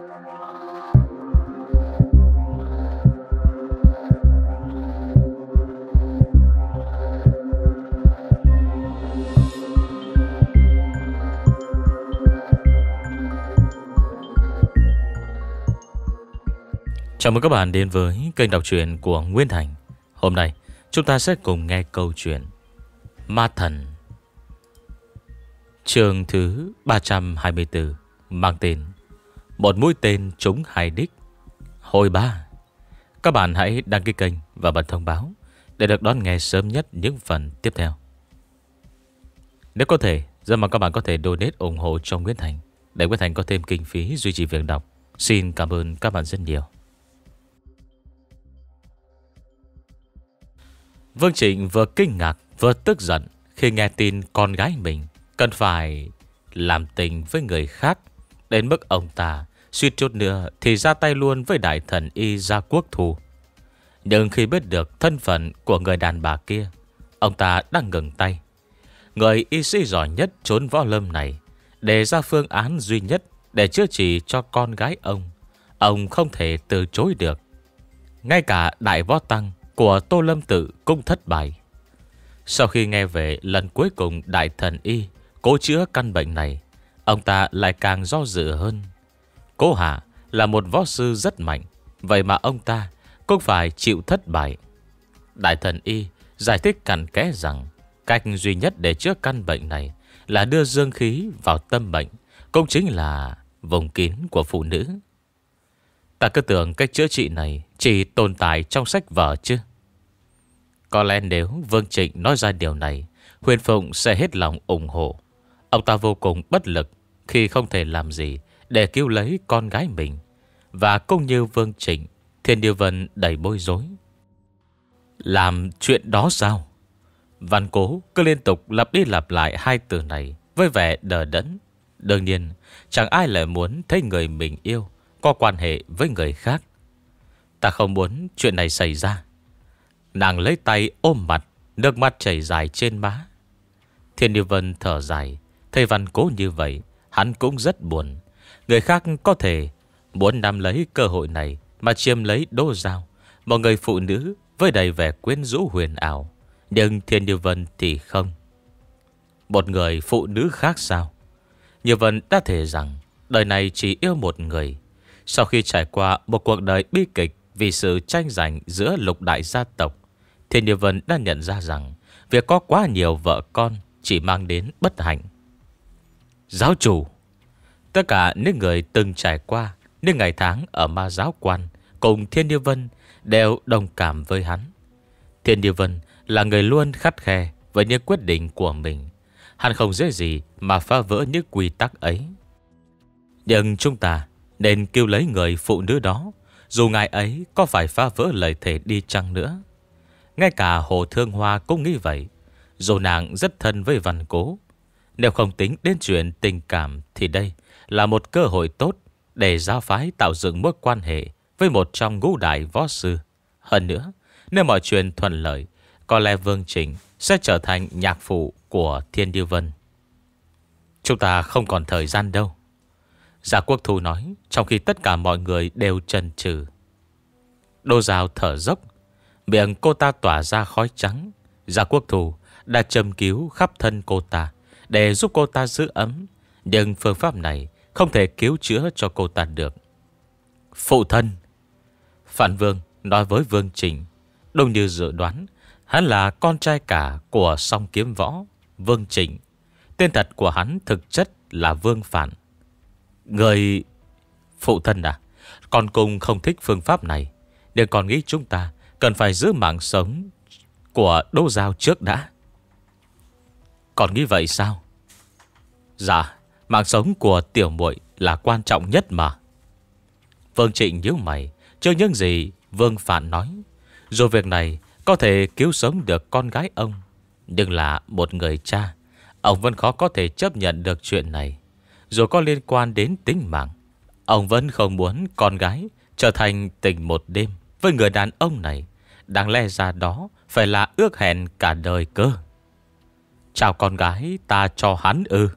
Chào mừng các bạn đến với kênh đọc truyện của Nguyên Thành. Hôm nay, chúng ta sẽ cùng nghe câu chuyện Ma Thần. chương thứ 324 mang tên một mũi tên trúng hai đích Hồi ba Các bạn hãy đăng ký kênh và bật thông báo Để được đón nghe sớm nhất những phần tiếp theo Nếu có thể Rất mà các bạn có thể donate ủng hộ cho Nguyễn Thành Để Nguyễn Thành có thêm kinh phí duy trì việc đọc Xin cảm ơn các bạn rất nhiều Vương Trịnh vừa kinh ngạc vừa tức giận Khi nghe tin con gái mình Cần phải làm tình với người khác Đến mức ông ta Suýt chút nữa thì ra tay luôn với đại thần y gia quốc thù Nhưng khi biết được thân phận của người đàn bà kia Ông ta đang ngừng tay Người y sĩ giỏi nhất trốn võ lâm này để ra phương án duy nhất Để chữa trị cho con gái ông Ông không thể từ chối được Ngay cả đại võ tăng Của Tô Lâm Tự cũng thất bại Sau khi nghe về lần cuối cùng Đại thần y Cố chữa căn bệnh này Ông ta lại càng do dự hơn Cố Hạ là một võ sư rất mạnh Vậy mà ông ta cũng phải chịu thất bại Đại thần Y giải thích cặn kẽ rằng Cách duy nhất để chữa căn bệnh này Là đưa dương khí vào tâm bệnh Cũng chính là vùng kín của phụ nữ Ta cứ tưởng cách chữa trị này Chỉ tồn tại trong sách vở chứ Có lẽ nếu Vương Trịnh nói ra điều này Huyền Phụng sẽ hết lòng ủng hộ Ông ta vô cùng bất lực Khi không thể làm gì để cứu lấy con gái mình. Và cũng như Vương Trịnh, Thiên Điều Vân đầy bối rối. Làm chuyện đó sao? Văn cố cứ liên tục lặp đi lặp lại hai từ này với vẻ đờ đẫn. Đương nhiên, chẳng ai lại muốn thấy người mình yêu có quan hệ với người khác. Ta không muốn chuyện này xảy ra. Nàng lấy tay ôm mặt, nước mắt chảy dài trên má. Thiên Điều Vân thở dài, thầy văn cố như vậy, hắn cũng rất buồn. Người khác có thể muốn nắm lấy cơ hội này mà chiêm lấy đô dao. Một người phụ nữ với đầy vẻ quyến rũ huyền ảo. Nhưng Thiên Như Vân thì không. Một người phụ nữ khác sao? Như Vân đã thể rằng đời này chỉ yêu một người. Sau khi trải qua một cuộc đời bi kịch vì sự tranh giành giữa lục đại gia tộc, Thiên Như Vân đã nhận ra rằng việc có quá nhiều vợ con chỉ mang đến bất hạnh. Giáo chủ Tất cả những người từng trải qua Những ngày tháng ở ma giáo quan Cùng Thiên Điêu Vân Đều đồng cảm với hắn Thiên Điêu Vân là người luôn khắt khe Với những quyết định của mình Hắn không dễ gì mà phá vỡ những quy tắc ấy Nhưng chúng ta Nên kêu lấy người phụ nữ đó Dù ngài ấy có phải phá vỡ lời thề đi chăng nữa Ngay cả Hồ Thương Hoa cũng nghĩ vậy Dù nàng rất thân với văn cố Nếu không tính đến chuyện tình cảm Thì đây là một cơ hội tốt để giáo phái tạo dựng mối quan hệ với một trong ngũ đại võ sư. Hơn nữa, nếu mọi chuyện thuận lợi, có lẽ Vương Trình sẽ trở thành nhạc phụ của Thiên Điêu Vân. Chúng ta không còn thời gian đâu. Giả dạ Quốc Thu nói, trong khi tất cả mọi người đều chần chừ Đô Giao thở dốc, miệng cô ta tỏa ra khói trắng. Giả dạ Quốc Thu đã châm cứu khắp thân cô ta để giúp cô ta giữ ấm. Nhưng phương pháp này không thể cứu chữa cho cô ta được Phụ thân Phản Vương nói với Vương Trình Đông như dự đoán Hắn là con trai cả của song kiếm võ Vương Trình Tên thật của hắn thực chất là Vương Phản Người Phụ thân à Con cung không thích phương pháp này Để còn nghĩ chúng ta Cần phải giữ mạng sống Của đô giao trước đã Còn nghĩ vậy sao Dạ Mạng sống của tiểu muội là quan trọng nhất mà Vương Trịnh nhíu mày Chưa những gì Vương Phản nói Dù việc này có thể cứu sống được con gái ông Nhưng là một người cha Ông vẫn khó có thể chấp nhận được chuyện này Dù có liên quan đến tính mạng Ông vẫn không muốn con gái Trở thành tình một đêm Với người đàn ông này Đáng lẽ ra đó Phải là ước hẹn cả đời cơ Chào con gái ta cho hắn ư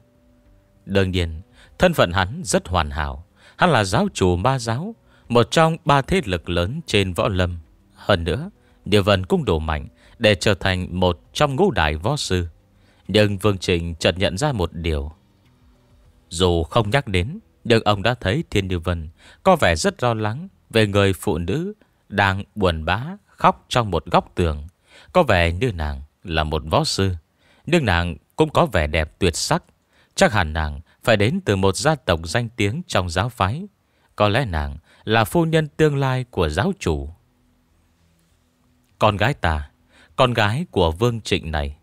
Đương nhiên, thân phận hắn rất hoàn hảo. Hắn là giáo chủ ma giáo, một trong ba thế lực lớn trên võ lâm. Hơn nữa, địa vận cũng đủ mạnh để trở thành một trong ngũ đại võ sư. Nhưng Vương Trình chợt nhận ra một điều. Dù không nhắc đến, nhưng ông đã thấy Thiên Điều Vân có vẻ rất lo lắng về người phụ nữ đang buồn bã khóc trong một góc tường. Có vẻ như nàng là một võ sư, nhưng nàng cũng có vẻ đẹp tuyệt sắc. Chắc hẳn nàng phải đến từ một gia tộc danh tiếng trong giáo phái. Có lẽ nàng là phu nhân tương lai của giáo chủ. Con gái ta, con gái của vương trịnh này,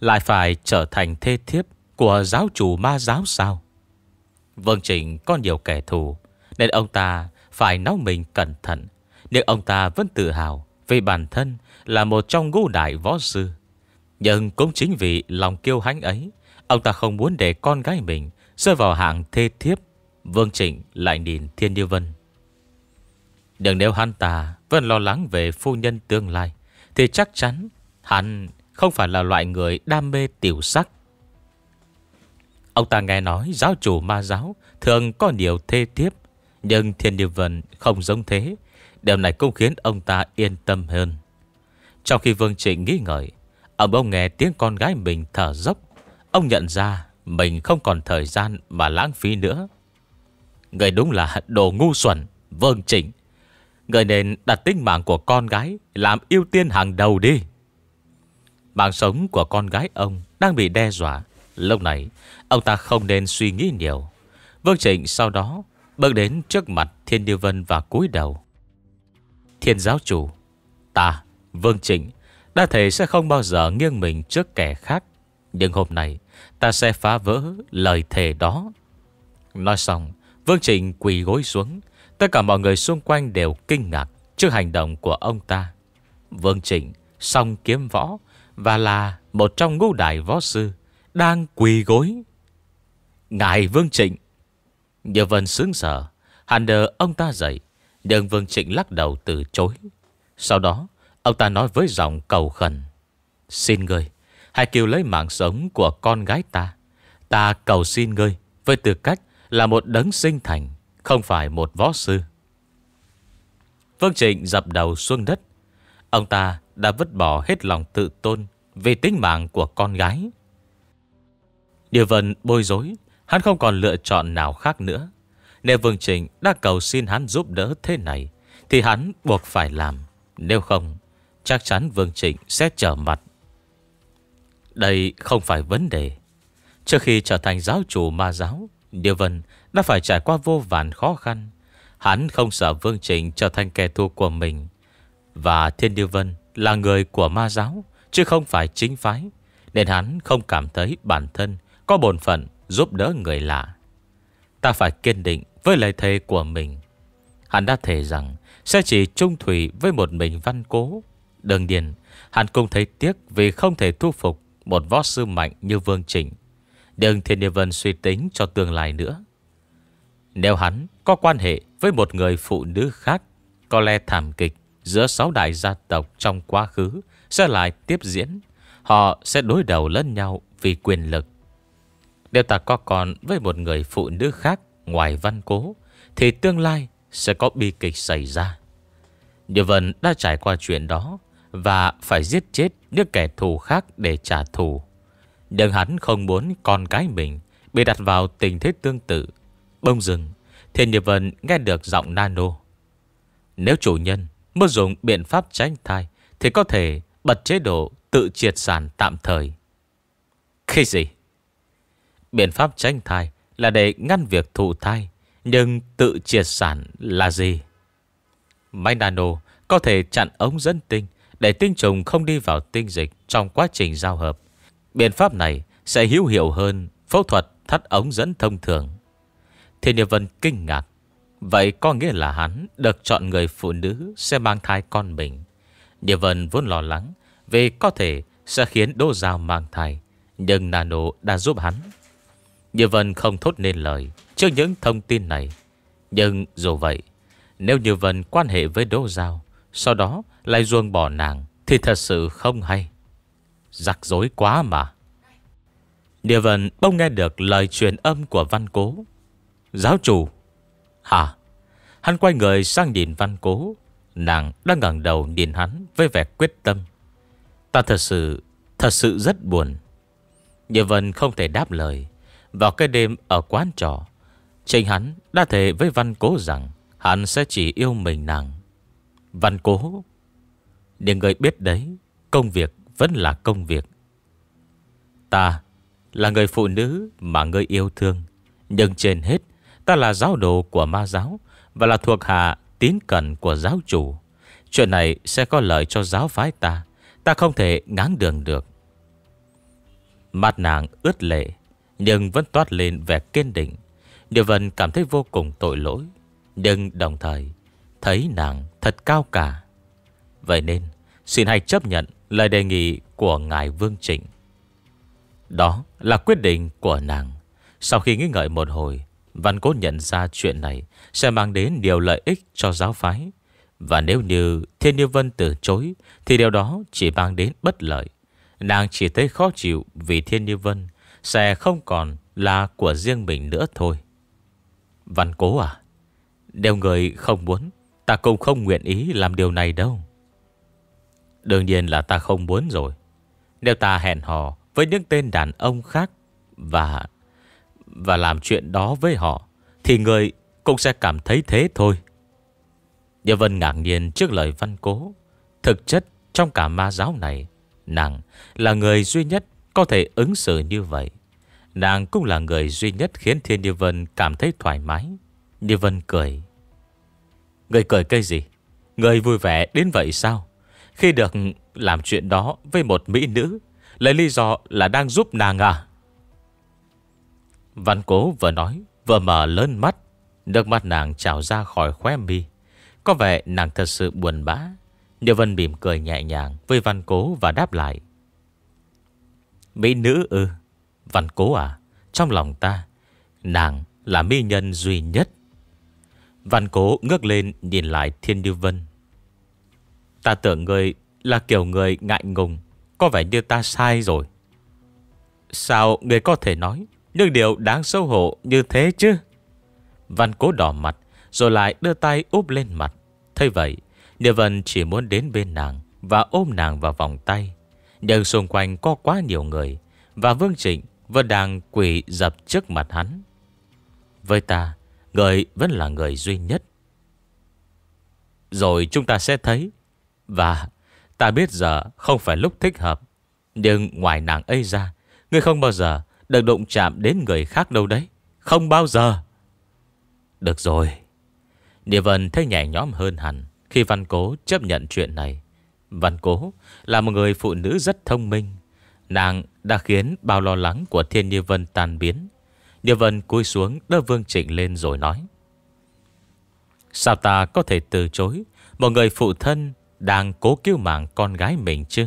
lại phải trở thành thê thiếp của giáo chủ ma giáo sao? Vương Trịnh có nhiều kẻ thù, nên ông ta phải nấu mình cẩn thận. Nhưng ông ta vẫn tự hào vì bản thân là một trong ngũ đại võ sư. Nhưng cũng chính vì lòng kiêu hãnh ấy Ông ta không muốn để con gái mình rơi vào hạng thê thiếp. Vương Trịnh lại nhìn Thiên Như Vân. Đừng nếu hắn ta vẫn lo lắng về phu nhân tương lai, thì chắc chắn hắn không phải là loại người đam mê tiểu sắc. Ông ta nghe nói giáo chủ ma giáo thường có nhiều thê thiếp, nhưng Thiên Như Vân không giống thế. Điều này cũng khiến ông ta yên tâm hơn. Trong khi Vương Trịnh nghĩ ngợi, ông ông nghe tiếng con gái mình thở dốc Ông nhận ra mình không còn thời gian mà lãng phí nữa. Người đúng là đồ ngu xuẩn, vương chỉnh. Người nên đặt tính mạng của con gái làm ưu tiên hàng đầu đi. Mạng sống của con gái ông đang bị đe dọa. Lúc này, ông ta không nên suy nghĩ nhiều. Vương Trịnh sau đó bước đến trước mặt Thiên Điêu Vân và cúi đầu. Thiên giáo chủ, ta, Vương Trịnh, đã thề sẽ không bao giờ nghiêng mình trước kẻ khác. Nhưng hôm nay, Ta sẽ phá vỡ lời thề đó Nói xong Vương Trịnh quỳ gối xuống Tất cả mọi người xung quanh đều kinh ngạc Trước hành động của ông ta Vương Trịnh song kiếm võ Và là một trong ngũ đại võ sư Đang quỳ gối Ngài Vương Trịnh Nhờ Vân sướng sở Hàn đờ ông ta dậy Nhưng Vương Trịnh lắc đầu từ chối Sau đó Ông ta nói với giọng cầu khẩn Xin người Hãy cứu lấy mạng sống của con gái ta Ta cầu xin ngươi Với tư cách là một đấng sinh thành Không phải một võ sư Vương Trịnh dập đầu xuống đất Ông ta đã vứt bỏ hết lòng tự tôn Vì tính mạng của con gái Điều vần bối rối Hắn không còn lựa chọn nào khác nữa Nếu Vương Trịnh đã cầu xin hắn giúp đỡ thế này Thì hắn buộc phải làm Nếu không Chắc chắn Vương Trịnh sẽ trở mặt đây không phải vấn đề. Trước khi trở thành giáo chủ ma giáo, Điều Vân đã phải trải qua vô vàn khó khăn. Hắn không sợ Vương Trịnh trở thành kẻ thù của mình. Và Thiên Điều Vân là người của ma giáo, chứ không phải chính phái. Nên hắn không cảm thấy bản thân có bổn phận giúp đỡ người lạ. Ta phải kiên định với lời thề của mình. Hắn đã thề rằng sẽ chỉ trung thủy với một mình văn cố. Đương nhiên, hắn cũng thấy tiếc vì không thể thu phục một võ sư mạnh như Vương Trình đừng Thiên Niên Vân suy tính cho tương lai nữa Nếu hắn có quan hệ với một người phụ nữ khác Có lẽ thảm kịch giữa sáu đại gia tộc trong quá khứ Sẽ lại tiếp diễn Họ sẽ đối đầu lẫn nhau vì quyền lực Nếu ta có con với một người phụ nữ khác ngoài văn cố Thì tương lai sẽ có bi kịch xảy ra Như Vân đã trải qua chuyện đó và phải giết chết những kẻ thù khác để trả thù Nhưng hắn không muốn con cái mình Bị đặt vào tình thế tương tự Bông rừng Thiên Nhật Vân nghe được giọng nano Nếu chủ nhân muốn dùng biện pháp tránh thai Thì có thể bật chế độ tự triệt sản tạm thời Khi gì? Biện pháp tránh thai là để ngăn việc thụ thai Nhưng tự triệt sản là gì? Máy nano có thể chặn ống dẫn tinh để tinh trùng không đi vào tinh dịch Trong quá trình giao hợp Biện pháp này sẽ hữu hiệu hơn Phẫu thuật thắt ống dẫn thông thường Thiên Niệm Vân kinh ngạc Vậy có nghĩa là hắn Được chọn người phụ nữ sẽ mang thai con mình Niệm Vân vốn lo lắng Vì có thể sẽ khiến Đô Giao mang thai Nhưng Nano đã giúp hắn Như Vân không thốt nên lời Trước những thông tin này Nhưng dù vậy Nếu Như Vân quan hệ với Đô Giao sau đó lại ruông bỏ nàng Thì thật sự không hay Giặc dối quá mà Địa vần bông nghe được lời truyền âm của văn cố Giáo chủ Hả Hắn quay người sang nhìn văn cố Nàng đang ngẳng đầu nhìn hắn Với vẻ quyết tâm Ta thật sự Thật sự rất buồn Địa vần không thể đáp lời Vào cái đêm ở quán trò Trình hắn đã thề với văn cố rằng Hắn sẽ chỉ yêu mình nàng Văn cố Để người biết đấy Công việc vẫn là công việc Ta là người phụ nữ mà người yêu thương Nhưng trên hết Ta là giáo đồ của ma giáo Và là thuộc hạ tín cẩn của giáo chủ Chuyện này sẽ có lợi cho giáo phái ta Ta không thể ngán đường được Mặt nàng ướt lệ Nhưng vẫn toát lên vẻ kiên định Điều vần cảm thấy vô cùng tội lỗi Nhưng đồng thời Thấy nàng thật cao cả. Vậy nên, xin hãy chấp nhận lời đề nghị của Ngài Vương Trịnh. Đó là quyết định của nàng. Sau khi nghĩ ngợi một hồi, Văn Cốt nhận ra chuyện này sẽ mang đến điều lợi ích cho giáo phái. Và nếu như Thiên Như Vân từ chối, thì điều đó chỉ mang đến bất lợi. Nàng chỉ thấy khó chịu vì Thiên Như Vân sẽ không còn là của riêng mình nữa thôi. Văn Cố à, đều người không muốn Ta cũng không nguyện ý làm điều này đâu Đương nhiên là ta không muốn rồi Nếu ta hẹn hò Với những tên đàn ông khác Và Và làm chuyện đó với họ Thì người cũng sẽ cảm thấy thế thôi Nhã Vân ngạc nhiên trước lời văn cố Thực chất trong cả ma giáo này Nàng là người duy nhất Có thể ứng xử như vậy Nàng cũng là người duy nhất Khiến Thiên Như Vân cảm thấy thoải mái Như Vân cười Người cười cây gì Người vui vẻ đến vậy sao Khi được làm chuyện đó với một mỹ nữ Lấy lý do là đang giúp nàng à Văn cố vừa nói Vừa mở lớn mắt được mắt nàng trào ra khỏi khóe mi Có vẻ nàng thật sự buồn bã Nhờ Vân mỉm cười nhẹ nhàng Với văn cố và đáp lại Mỹ nữ ư Văn cố à Trong lòng ta Nàng là mỹ nhân duy nhất Văn cố ngước lên nhìn lại Thiên Như Vân Ta tưởng người là kiểu người ngại ngùng Có vẻ như ta sai rồi Sao người có thể nói Những điều đáng xấu hổ như thế chứ Văn cố đỏ mặt Rồi lại đưa tay úp lên mặt Thế vậy Như Vân chỉ muốn đến bên nàng Và ôm nàng vào vòng tay Nhưng xung quanh có quá nhiều người Và Vương Trịnh vẫn đang quỷ dập trước mặt hắn Với ta Người vẫn là người duy nhất Rồi chúng ta sẽ thấy Và ta biết giờ không phải lúc thích hợp Nhưng ngoài nàng ấy ra người không bao giờ được đụng chạm đến người khác đâu đấy Không bao giờ Được rồi Địa Vân thấy nhẹ nhõm hơn hẳn Khi Văn Cố chấp nhận chuyện này Văn Cố là một người phụ nữ rất thông minh Nàng đã khiến bao lo lắng của Thiên Như Vân tan biến Địa vân cúi xuống đỡ Vương Trịnh lên rồi nói. Sao ta có thể từ chối một người phụ thân đang cố cứu mạng con gái mình chứ?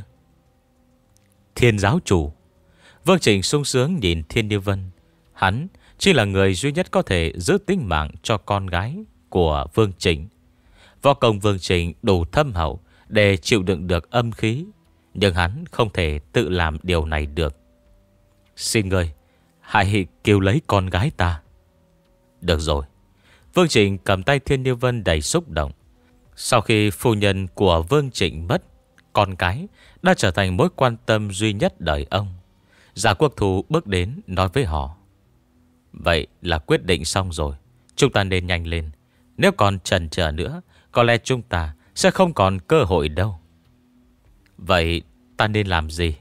Thiên giáo chủ. Vương Trịnh sung sướng nhìn Thiên Địa Vân. Hắn chỉ là người duy nhất có thể giữ tính mạng cho con gái của Vương Trịnh. Võ công Vương Trịnh đủ thâm hậu để chịu đựng được âm khí. Nhưng hắn không thể tự làm điều này được. Xin người, Hãy kêu lấy con gái ta Được rồi Vương Trịnh cầm tay Thiên Niêu Vân đầy xúc động Sau khi phu nhân của Vương Trịnh mất Con cái đã trở thành mối quan tâm duy nhất đời ông Giả quốc thủ bước đến nói với họ Vậy là quyết định xong rồi Chúng ta nên nhanh lên Nếu còn trần chờ nữa Có lẽ chúng ta sẽ không còn cơ hội đâu Vậy ta nên làm gì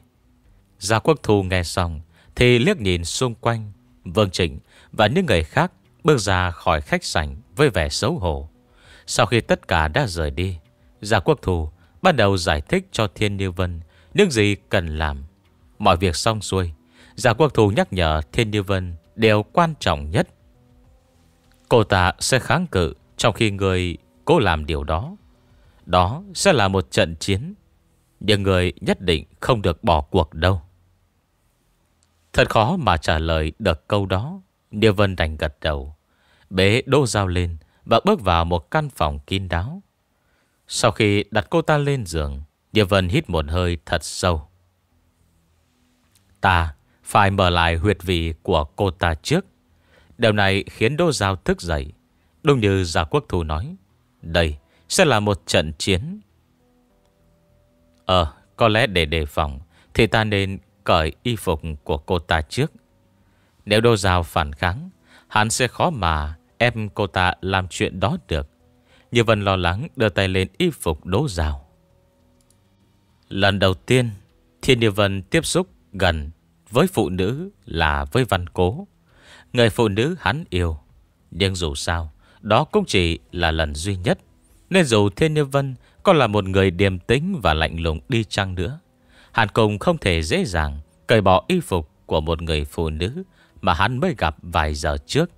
Gia quốc thù nghe xong thì liếc nhìn xung quanh Vương Trịnh và những người khác Bước ra khỏi khách sảnh với vẻ xấu hổ Sau khi tất cả đã rời đi Giả quốc thù Bắt đầu giải thích cho Thiên Như Vân Những gì cần làm Mọi việc xong xuôi Giả quốc thù nhắc nhở Thiên Như Vân Điều quan trọng nhất Cô ta sẽ kháng cự Trong khi người cố làm điều đó Đó sẽ là một trận chiến Nhưng người nhất định không được bỏ cuộc đâu Thật khó mà trả lời được câu đó. Điêu Vân đành gật đầu. Bế đô dao lên và bước vào một căn phòng kín đáo. Sau khi đặt cô ta lên giường, Điêu Vân hít một hơi thật sâu. Ta phải mở lại huyệt vị của cô ta trước. Điều này khiến Đô Giao thức dậy. Đúng như Gia Quốc Thù nói. Đây sẽ là một trận chiến. Ờ, có lẽ để đề phòng thì ta nên Cởi y phục của cô ta trước Nếu đô rào phản kháng Hắn sẽ khó mà Em cô ta làm chuyện đó được Như Vân lo lắng đưa tay lên y phục đố rào Lần đầu tiên Thiên Như Vân tiếp xúc gần Với phụ nữ là với văn cố Người phụ nữ hắn yêu Nhưng dù sao Đó cũng chỉ là lần duy nhất Nên dù Thiên Như Vân Có là một người điềm tính và lạnh lùng đi chăng nữa Hàn Cùng không thể dễ dàng cởi bỏ y phục của một người phụ nữ mà hắn mới gặp vài giờ trước.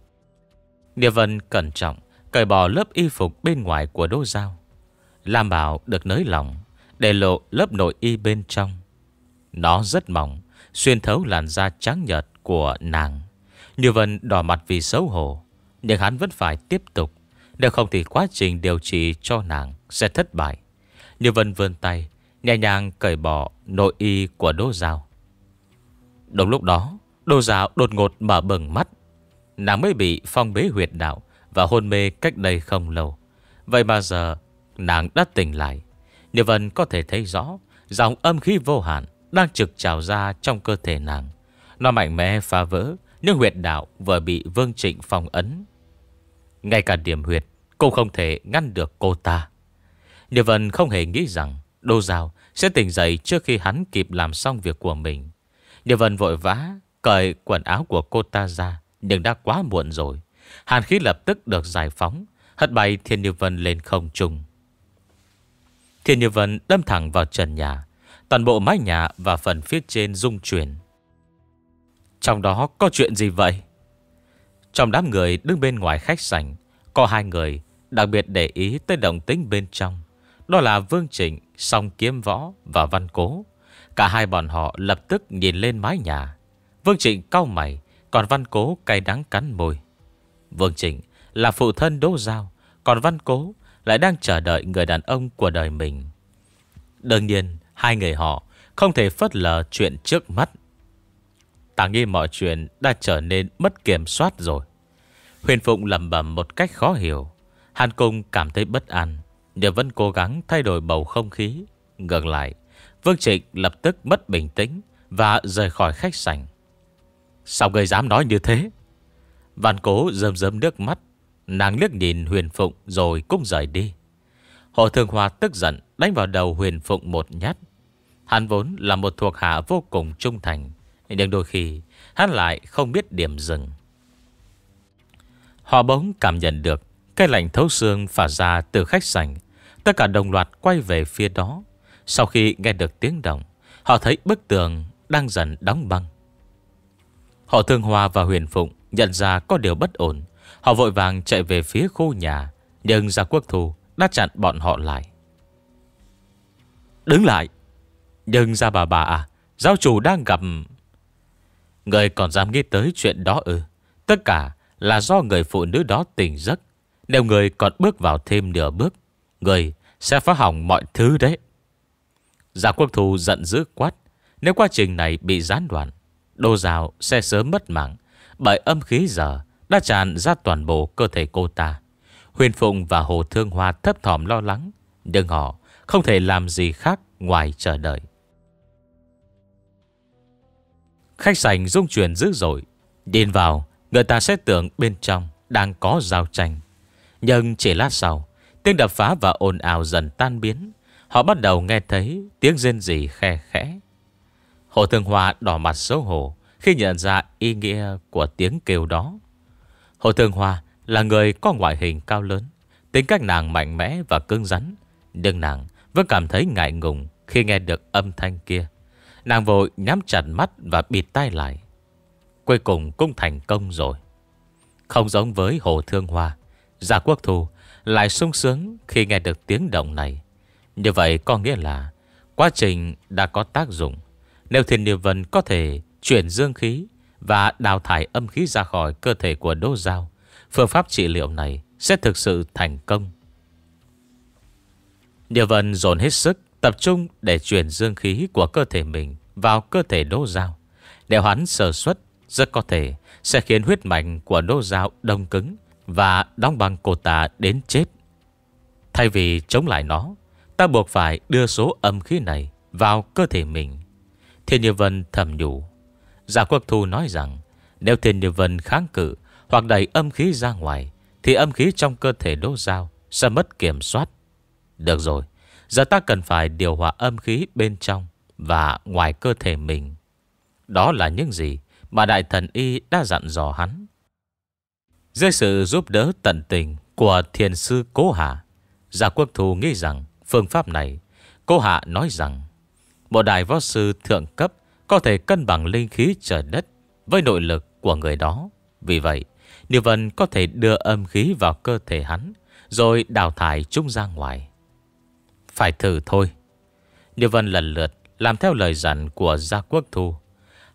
Địa Vân cẩn trọng cởi bỏ lớp y phục bên ngoài của Đỗ dao, Lam Bảo được nới lỏng để lộ lớp nội y bên trong. Nó rất mỏng, xuyên thấu làn da trắng nhợt của nàng. Như Vân đỏ mặt vì xấu hổ, nhưng hắn vẫn phải tiếp tục, nếu không thì quá trình điều trị cho nàng sẽ thất bại. Như Vân vươn tay, Nhẹ nhàng cởi bỏ nội y của đô Giao Đúng lúc đó đô Giao đột ngột mở bừng mắt Nàng mới bị phong bế huyệt đạo Và hôn mê cách đây không lâu Vậy mà giờ nàng đã tỉnh lại Như Vân có thể thấy rõ Dòng âm khí vô hạn Đang trực trào ra trong cơ thể nàng Nó mạnh mẽ phá vỡ Nhưng huyệt đạo vừa bị Vương Trịnh phong ấn Ngay cả điểm huyệt Cũng không thể ngăn được cô ta Như Vân không hề nghĩ rằng Đô Giao sẽ tỉnh dậy trước khi hắn kịp làm xong việc của mình. Địa vân vội vã, cởi quần áo của cô ta ra, nhưng đã quá muộn rồi. Hàn khí lập tức được giải phóng, hất bay Thiên Như Vân lên không trung. Thiên Như Vân đâm thẳng vào trần nhà, toàn bộ mái nhà và phần phía trên rung chuyển. Trong đó có chuyện gì vậy? Trong đám người đứng bên ngoài khách sảnh, có hai người đặc biệt để ý tới động tính bên trong. Đó là Vương Trịnh Song kiếm võ và văn cố Cả hai bọn họ lập tức nhìn lên mái nhà Vương Trịnh cau mày Còn văn cố cay đắng cắn môi Vương Trịnh là phụ thân đỗ giao Còn văn cố lại đang chờ đợi người đàn ông của đời mình Đương nhiên Hai người họ không thể phớt lờ chuyện trước mắt Ta nghi mọi chuyện đã trở nên mất kiểm soát rồi Huyền Phụng lầm bầm một cách khó hiểu Hàn Cung cảm thấy bất an Điệp vẫn cố gắng thay đổi bầu không khí Ngược lại Vương Trịnh lập tức mất bình tĩnh Và rời khỏi khách sảnh Sao người dám nói như thế Văn cố rơm rơm nước mắt Nàng liếc nhìn Huyền Phụng rồi cũng rời đi Hồ Thường Hòa tức giận Đánh vào đầu Huyền Phụng một nhát Hắn vốn là một thuộc hạ vô cùng trung thành Nhưng đôi khi Hắn lại không biết điểm dừng Họ bỗng cảm nhận được cái lạnh thấu xương phả ra từ khách sảnh Tất cả đồng loạt quay về phía đó Sau khi nghe được tiếng động Họ thấy bức tường đang dần đóng băng Họ thương hòa và huyền phụng Nhận ra có điều bất ổn Họ vội vàng chạy về phía khu nhà Nhưng ra quốc thù đã chặn bọn họ lại Đứng lại Nhưng ra bà bà à Giáo chủ đang gặp Người còn dám nghĩ tới chuyện đó ư Tất cả là do người phụ nữ đó tỉnh giấc nếu người còn bước vào thêm nửa bước Người sẽ phá hỏng mọi thứ đấy Giả dạ quốc thù giận dữ quát Nếu quá trình này bị gián đoạn Đô rào sẽ sớm mất mạng Bởi âm khí giờ Đã tràn ra toàn bộ cơ thể cô ta Huyền Phụng và Hồ Thương Hoa thấp thỏm lo lắng Nhưng họ không thể làm gì khác ngoài chờ đợi Khách sảnh rung chuyển dữ dội Điền vào Người ta sẽ tưởng bên trong Đang có giao tranh nhưng chỉ lát sau Tiếng đập phá và ồn ào dần tan biến Họ bắt đầu nghe thấy tiếng rên rỉ khe khẽ Hồ Thương Hoa đỏ mặt xấu hổ Khi nhận ra ý nghĩa của tiếng kêu đó Hồ Thương Hoa là người có ngoại hình cao lớn Tính cách nàng mạnh mẽ và cứng rắn Nhưng nàng vẫn cảm thấy ngại ngùng Khi nghe được âm thanh kia Nàng vội nhắm chặt mắt và bịt tay lại Cuối cùng cũng thành công rồi Không giống với Hồ Thương Hoa gia quốc thù lại sung sướng khi nghe được tiếng động này. Như vậy có nghĩa là quá trình đã có tác dụng. Nếu thiên niệm vân có thể chuyển dương khí và đào thải âm khí ra khỏi cơ thể của Đỗ Giao, phương pháp trị liệu này sẽ thực sự thành công. Niệm vân dồn hết sức tập trung để chuyển dương khí của cơ thể mình vào cơ thể Đỗ Giao. Nếu hắn sờ xuất, rất có thể sẽ khiến huyết mạch của Đỗ Giao đông cứng, và đóng băng cô ta đến chết Thay vì chống lại nó Ta buộc phải đưa số âm khí này Vào cơ thể mình Thiên Như Vân thầm nhủ Giả dạ Quốc Thu nói rằng Nếu Thiên Như Vân kháng cự Hoặc đẩy âm khí ra ngoài Thì âm khí trong cơ thể đỗ dao Sẽ mất kiểm soát Được rồi Giờ ta cần phải điều hòa âm khí bên trong Và ngoài cơ thể mình Đó là những gì Mà Đại Thần Y đã dặn dò hắn dưới sự giúp đỡ tận tình của thiền sư Cố Hạ, Giả dạ Quốc Thù nghĩ rằng phương pháp này, Cố Hạ nói rằng, một đại võ sư thượng cấp có thể cân bằng linh khí trời đất với nội lực của người đó. Vì vậy, Niêu Vân có thể đưa âm khí vào cơ thể hắn, rồi đào thải chúng ra ngoài. Phải thử thôi. Niêu Vân lần lượt làm theo lời dặn của Gia dạ Quốc Thu.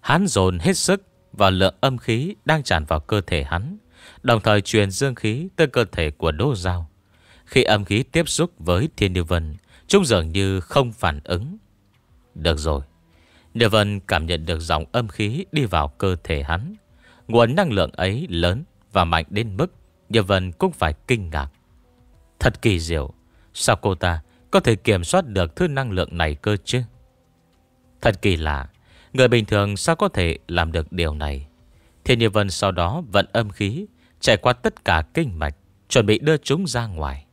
Hắn dồn hết sức vào lượng âm khí đang tràn vào cơ thể hắn. Đồng thời truyền dương khí tới cơ thể của Đỗ Giao Khi âm khí tiếp xúc với Thiên Điều Vân Chúng dường như không phản ứng Được rồi Điều Vân cảm nhận được dòng âm khí đi vào cơ thể hắn Nguồn năng lượng ấy lớn và mạnh đến mức Điều Vân cũng phải kinh ngạc Thật kỳ diệu Sao cô ta có thể kiểm soát được thứ năng lượng này cơ chứ Thật kỳ lạ Người bình thường sao có thể làm được điều này Thiên Như Vân sau đó vận âm khí Chạy qua tất cả kinh mạch Chuẩn bị đưa chúng ra ngoài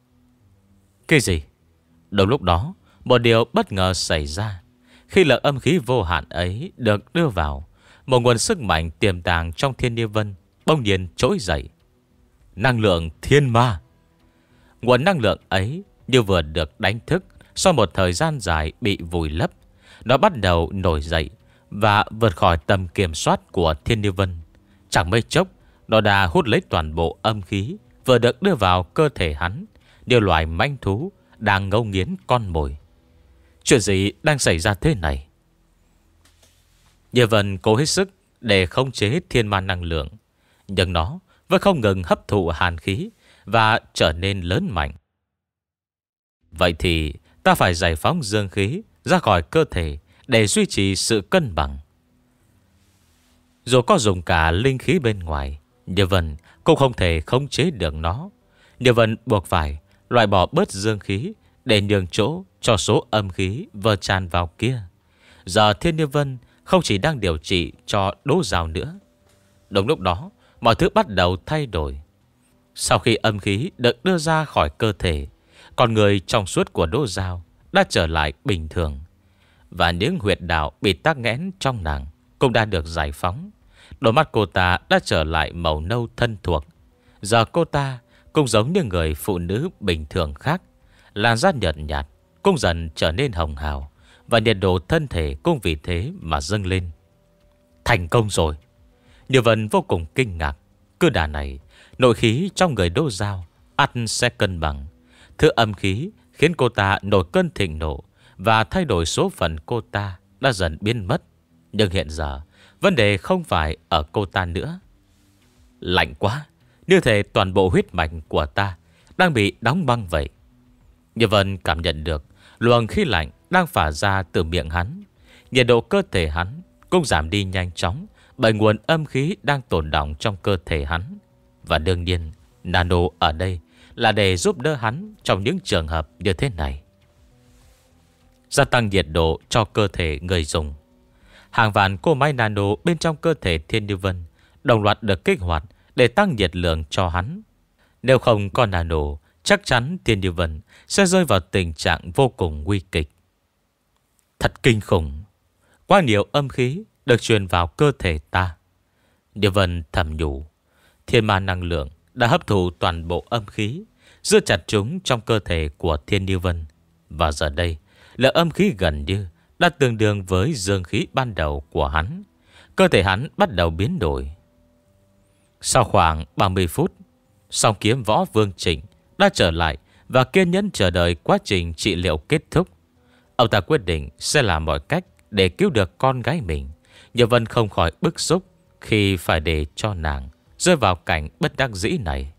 Cái gì Đầu lúc đó Một điều bất ngờ xảy ra Khi lượng âm khí vô hạn ấy được đưa vào Một nguồn sức mạnh tiềm tàng trong thiên địa vân Bông nhiên trỗi dậy Năng lượng thiên ma Nguồn năng lượng ấy Như vừa được đánh thức Sau một thời gian dài bị vùi lấp Nó bắt đầu nổi dậy Và vượt khỏi tầm kiểm soát của thiên địa vân Chẳng mấy chốc nó đã hút lấy toàn bộ âm khí Vừa được đưa vào cơ thể hắn Điều loài manh thú Đang ngấu nghiến con mồi Chuyện gì đang xảy ra thế này Nhờ vần cố hết sức Để khống chế thiên ma năng lượng Nhưng nó vẫn không ngừng hấp thụ hàn khí Và trở nên lớn mạnh Vậy thì ta phải giải phóng dương khí Ra khỏi cơ thể Để duy trì sự cân bằng Dù có dùng cả linh khí bên ngoài nhiều vần cũng không thể khống chế được nó Nhiều vần buộc phải Loại bỏ bớt dương khí Để nhường chỗ cho số âm khí vừa tràn vào kia Giờ Thiên Địa Vân Không chỉ đang điều trị cho đố rào nữa Đúng lúc đó Mọi thứ bắt đầu thay đổi Sau khi âm khí được đưa ra khỏi cơ thể Con người trong suốt của đô dao Đã trở lại bình thường Và những huyệt đạo bị tắc nghẽn trong nàng Cũng đã được giải phóng Đôi mắt cô ta đã trở lại màu nâu thân thuộc Giờ cô ta cũng giống như người phụ nữ bình thường khác Làn da nhợt nhạt Cũng dần trở nên hồng hào Và nhiệt độ thân thể cũng vì thế mà dâng lên Thành công rồi Nhiều vần vô cùng kinh ngạc Cứ đà này Nội khí trong người đô giao Ăn sẽ cân bằng Thứ âm khí khiến cô ta nổi cơn thịnh nộ Và thay đổi số phận cô ta Đã dần biến mất Nhưng hiện giờ Vấn đề không phải ở cô ta nữa. Lạnh quá, như thể toàn bộ huyết mạch của ta đang bị đóng băng vậy. Như Vân cảm nhận được luồng khí lạnh đang phả ra từ miệng hắn. Nhiệt độ cơ thể hắn cũng giảm đi nhanh chóng bởi nguồn âm khí đang tồn động trong cơ thể hắn. Và đương nhiên, Nano ở đây là để giúp đỡ hắn trong những trường hợp như thế này. Gia tăng nhiệt độ cho cơ thể người dùng. Hàng vạn cô máy nano bên trong cơ thể Thiên Như Vân đồng loạt được kích hoạt để tăng nhiệt lượng cho hắn. Nếu không có nano, chắc chắn Thiên Như Vân sẽ rơi vào tình trạng vô cùng nguy kịch. Thật kinh khủng. Quá nhiều âm khí được truyền vào cơ thể ta. Như Vân thầm nhủ. Thiên ma năng lượng đã hấp thụ toàn bộ âm khí, giữ chặt chúng trong cơ thể của Thiên Như Vân. Và giờ đây là âm khí gần như đã tương đương với dương khí ban đầu của hắn. Cơ thể hắn bắt đầu biến đổi. Sau khoảng 30 phút, song kiếm võ Vương Trịnh đã trở lại và kiên nhẫn chờ đợi quá trình trị liệu kết thúc. Ông ta quyết định sẽ làm mọi cách để cứu được con gái mình. Nhờ Vân không khỏi bức xúc khi phải để cho nàng rơi vào cảnh bất đắc dĩ này.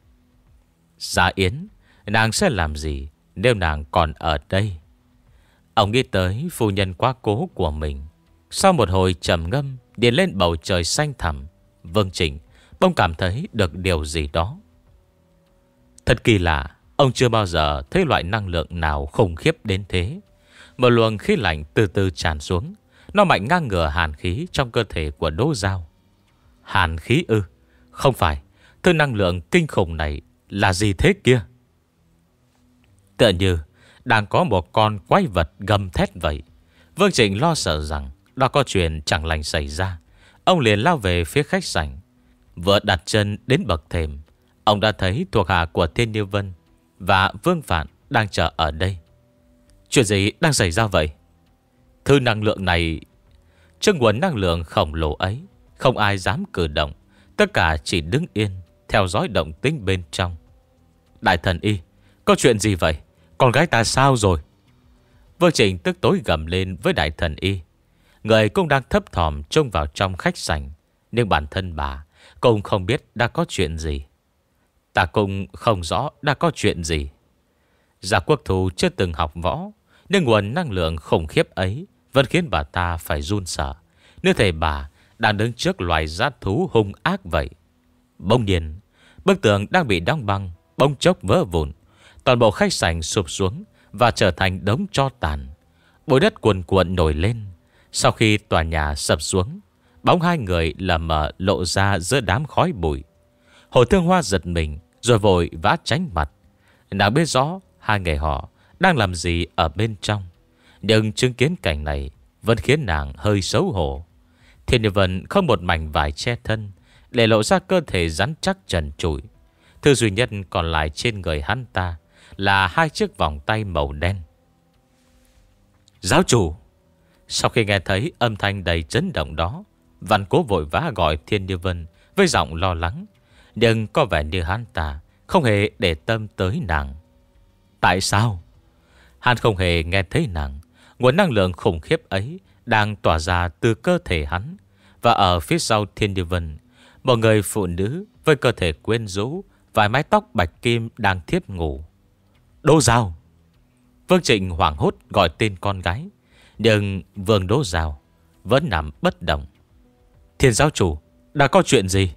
Giá dạ Yến, nàng sẽ làm gì nếu nàng còn ở đây? Ông nghĩ tới phu nhân quá cố của mình Sau một hồi trầm ngâm Điền lên bầu trời xanh thẳm Vương Trình Bông cảm thấy được điều gì đó Thật kỳ lạ Ông chưa bao giờ thấy loại năng lượng nào khủng khiếp đến thế Một luồng khí lạnh từ từ tràn xuống Nó mạnh ngang ngừa hàn khí trong cơ thể của Đỗ Giao Hàn khí ư Không phải Thứ năng lượng kinh khủng này là gì thế kia Tựa như đang có một con quái vật gầm thét vậy Vương Trịnh lo sợ rằng Đó có chuyện chẳng lành xảy ra Ông liền lao về phía khách sảnh Vừa đặt chân đến bậc thềm Ông đã thấy thuộc hạ của Thiên Như Vân Và Vương Phạn đang chờ ở đây Chuyện gì đang xảy ra vậy Thư năng lượng này chân quấn năng lượng khổng lồ ấy Không ai dám cử động Tất cả chỉ đứng yên Theo dõi động tính bên trong Đại thần y Có chuyện gì vậy con gái ta sao rồi Vương Trịnh tức tối gầm lên với đại thần y Người cũng đang thấp thỏm trông vào trong khách sảnh Nhưng bản thân bà Cũng không biết đã có chuyện gì Ta cũng không rõ đã có chuyện gì Giả dạ quốc thù chưa từng học võ nên nguồn năng lượng khủng khiếp ấy Vẫn khiến bà ta phải run sợ Nếu thể bà đang đứng trước loài giác thú hung ác vậy Bông điền Bức tường đang bị đóng băng Bông chốc vỡ vụn Toàn bộ khách sảnh sụp xuống Và trở thành đống cho tàn Bối đất cuồn cuộn nổi lên Sau khi tòa nhà sập xuống Bóng hai người là mở lộ ra giữa đám khói bụi Hồ Thương Hoa giật mình Rồi vội vã tránh mặt Nàng biết rõ hai người họ Đang làm gì ở bên trong Nhưng chứng kiến cảnh này Vẫn khiến nàng hơi xấu hổ Thiên Địa Vân không một mảnh vải che thân Để lộ ra cơ thể rắn chắc trần trụi Thứ duy nhất còn lại trên người hắn ta là hai chiếc vòng tay màu đen. Giáo chủ! Sau khi nghe thấy âm thanh đầy chấn động đó, Văn cố vội vã gọi Thiên Như Vân với giọng lo lắng. Nhưng có vẻ như hắn ta không hề để tâm tới nàng. Tại sao? Hắn không hề nghe thấy nàng. Nguồn năng lượng khủng khiếp ấy đang tỏa ra từ cơ thể hắn. Và ở phía sau Thiên Như Vân, một người phụ nữ với cơ thể quyến rũ vài mái tóc bạch kim đang thiếp ngủ. Đỗ Giao Vương Trịnh hoảng hốt gọi tên con gái Nhưng Vương Đỗ Giao Vẫn nằm bất động Thiên giáo chủ Đã có chuyện gì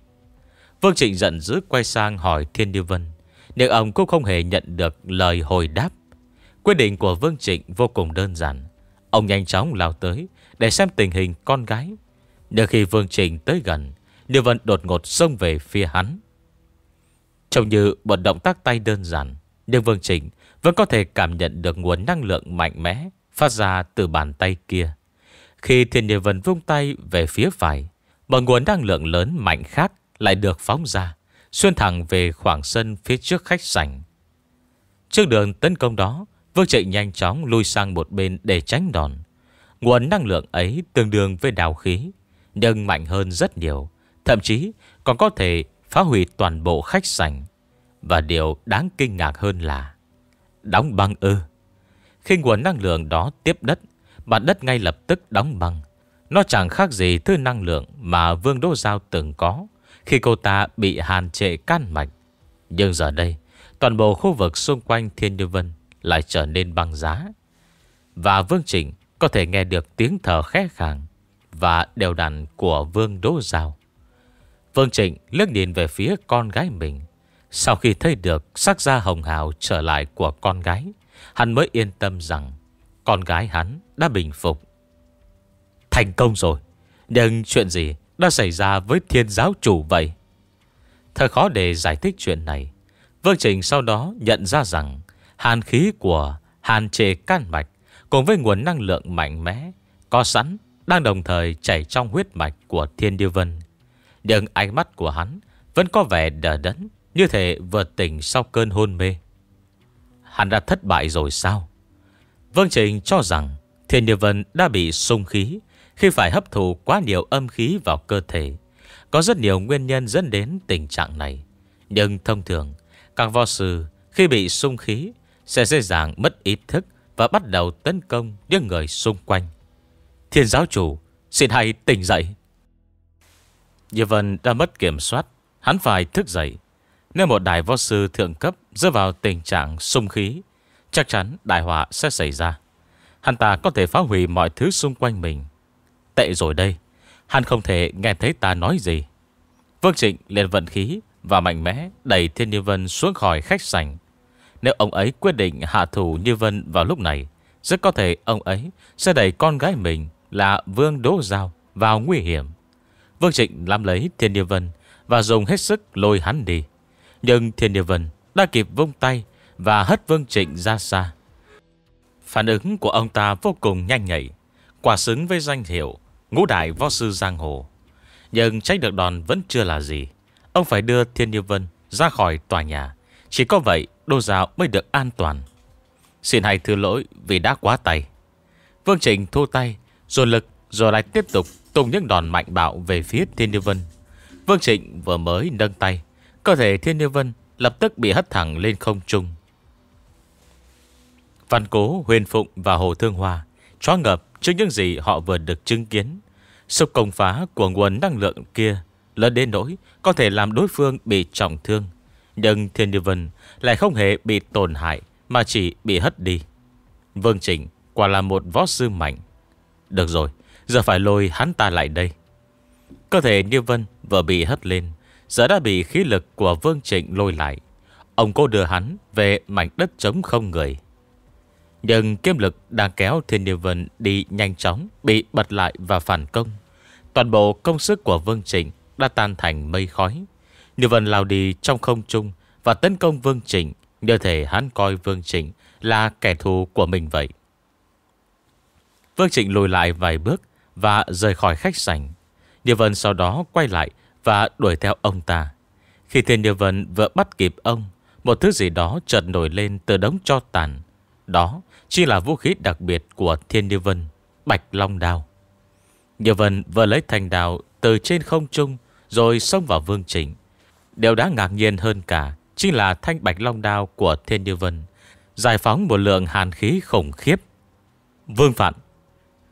Vương Trịnh giận dữ quay sang hỏi Thiên Điêu Vân Nhưng ông cũng không hề nhận được lời hồi đáp Quyết định của Vương Trịnh vô cùng đơn giản Ông nhanh chóng lao tới Để xem tình hình con gái Nhưng khi Vương Trịnh tới gần Điêu Vân đột ngột xông về phía hắn Trông như một động tác tay đơn giản Nhưng Vương Trịnh vẫn có thể cảm nhận được nguồn năng lượng mạnh mẽ Phát ra từ bàn tay kia Khi thiên địa vân vung tay về phía phải Một nguồn năng lượng lớn mạnh khác Lại được phóng ra Xuyên thẳng về khoảng sân phía trước khách sảnh Trước đường tấn công đó Vương Trịnh nhanh chóng lui sang một bên để tránh đòn Nguồn năng lượng ấy tương đương với đào khí Nhưng mạnh hơn rất nhiều Thậm chí còn có thể phá hủy toàn bộ khách sảnh Và điều đáng kinh ngạc hơn là Đóng băng ư Khi nguồn năng lượng đó tiếp đất Mặt đất ngay lập tức đóng băng Nó chẳng khác gì thứ năng lượng Mà Vương Đô Giao từng có Khi cô ta bị hàn trệ can mạch Nhưng giờ đây Toàn bộ khu vực xung quanh Thiên Như Vân Lại trở nên băng giá Và Vương Trịnh có thể nghe được tiếng thở khẽ khàng Và đều đặn của Vương đô Giao Vương Trịnh lướt nhìn về phía con gái mình sau khi thấy được sắc da hồng hào trở lại của con gái, hắn mới yên tâm rằng con gái hắn đã bình phục. Thành công rồi, nhưng chuyện gì đã xảy ra với thiên giáo chủ vậy? Thật khó để giải thích chuyện này. Vương Trình sau đó nhận ra rằng hàn khí của hàn trề can mạch cùng với nguồn năng lượng mạnh mẽ có sẵn đang đồng thời chảy trong huyết mạch của Thiên Điêu Vân. Nhưng ánh mắt của hắn vẫn có vẻ đờ đẫn như thể vừa tỉnh sau cơn hôn mê Hắn đã thất bại rồi sao Vương Trình cho rằng Thiên Địa Vân đã bị sung khí Khi phải hấp thụ quá nhiều âm khí vào cơ thể Có rất nhiều nguyên nhân dẫn đến tình trạng này Nhưng thông thường Các võ sư khi bị sung khí Sẽ dễ dàng mất ý thức Và bắt đầu tấn công những người xung quanh Thiên giáo chủ Xin hãy tỉnh dậy Địa Vân đã mất kiểm soát Hắn phải thức dậy nếu một đại võ sư thượng cấp rơi vào tình trạng xung khí, chắc chắn đại họa sẽ xảy ra. Hắn ta có thể phá hủy mọi thứ xung quanh mình. Tệ rồi đây, hắn không thể nghe thấy ta nói gì. Vương Trịnh liền vận khí và mạnh mẽ đẩy Thiên Như Vân xuống khỏi khách sảnh. Nếu ông ấy quyết định hạ thủ Như Vân vào lúc này, rất có thể ông ấy sẽ đẩy con gái mình là Vương Đỗ Giao vào nguy hiểm. Vương Trịnh làm lấy Thiên Như Vân và dùng hết sức lôi hắn đi. Nhưng Thiên Địa Vân đã kịp vung tay Và hất Vương Trịnh ra xa Phản ứng của ông ta vô cùng nhanh nhảy Quả xứng với danh hiệu Ngũ đại võ sư giang hồ Nhưng trách được đòn vẫn chưa là gì Ông phải đưa Thiên Địa Vân ra khỏi tòa nhà Chỉ có vậy đô giáo mới được an toàn Xin hãy thứ lỗi vì đã quá tay Vương Trịnh thu tay Dồn lực rồi lại tiếp tục tung những đòn mạnh bạo về phía Thiên Điêu Vân. Vương Trịnh vừa mới nâng tay, có thể Thiên như Vân lập tức bị hất thẳng lên không trung. Văn Cố, Huyền Phụng và Hồ Thương hòa chóa ngập trước những gì họ vừa được chứng kiến. Sự công phá của nguồn năng lượng kia lớn đến nỗi có thể làm đối phương bị trọng thương. Nhưng Thiên Như Vân lại không hề bị tổn hại mà chỉ bị hất đi. Vương Trình quả là một võ sư mạnh. Được rồi, giờ phải lôi hắn ta lại đây. Cơ thể Như Vân vừa bị hất lên. Giờ đã bị khí lực của Vương Trịnh lôi lại Ông cô đưa hắn về mảnh đất trống không người Nhưng kiếm lực đang kéo Thiên Địa Vân đi nhanh chóng Bị bật lại và phản công Toàn bộ công sức của Vương Trịnh đã tan thành mây khói Như Vân lao đi trong không trung Và tấn công Vương Trịnh Như thể hắn coi Vương Trịnh là kẻ thù của mình vậy Vương Trịnh lùi lại vài bước Và rời khỏi khách sảnh Như Vân sau đó quay lại và đuổi theo ông ta. Khi Thiên Địa Vân vừa bắt kịp ông, một thứ gì đó chợt nổi lên từ đống cho tàn. Đó chính là vũ khí đặc biệt của Thiên Địa Vân, Bạch Long Đào. Địa Vân vừa lấy thành đào từ trên không trung rồi xông vào Vương Trình Điều đã ngạc nhiên hơn cả chính là thanh Bạch Long Đao của Thiên Địa Vân, giải phóng một lượng hàn khí khủng khiếp. Vương Phạn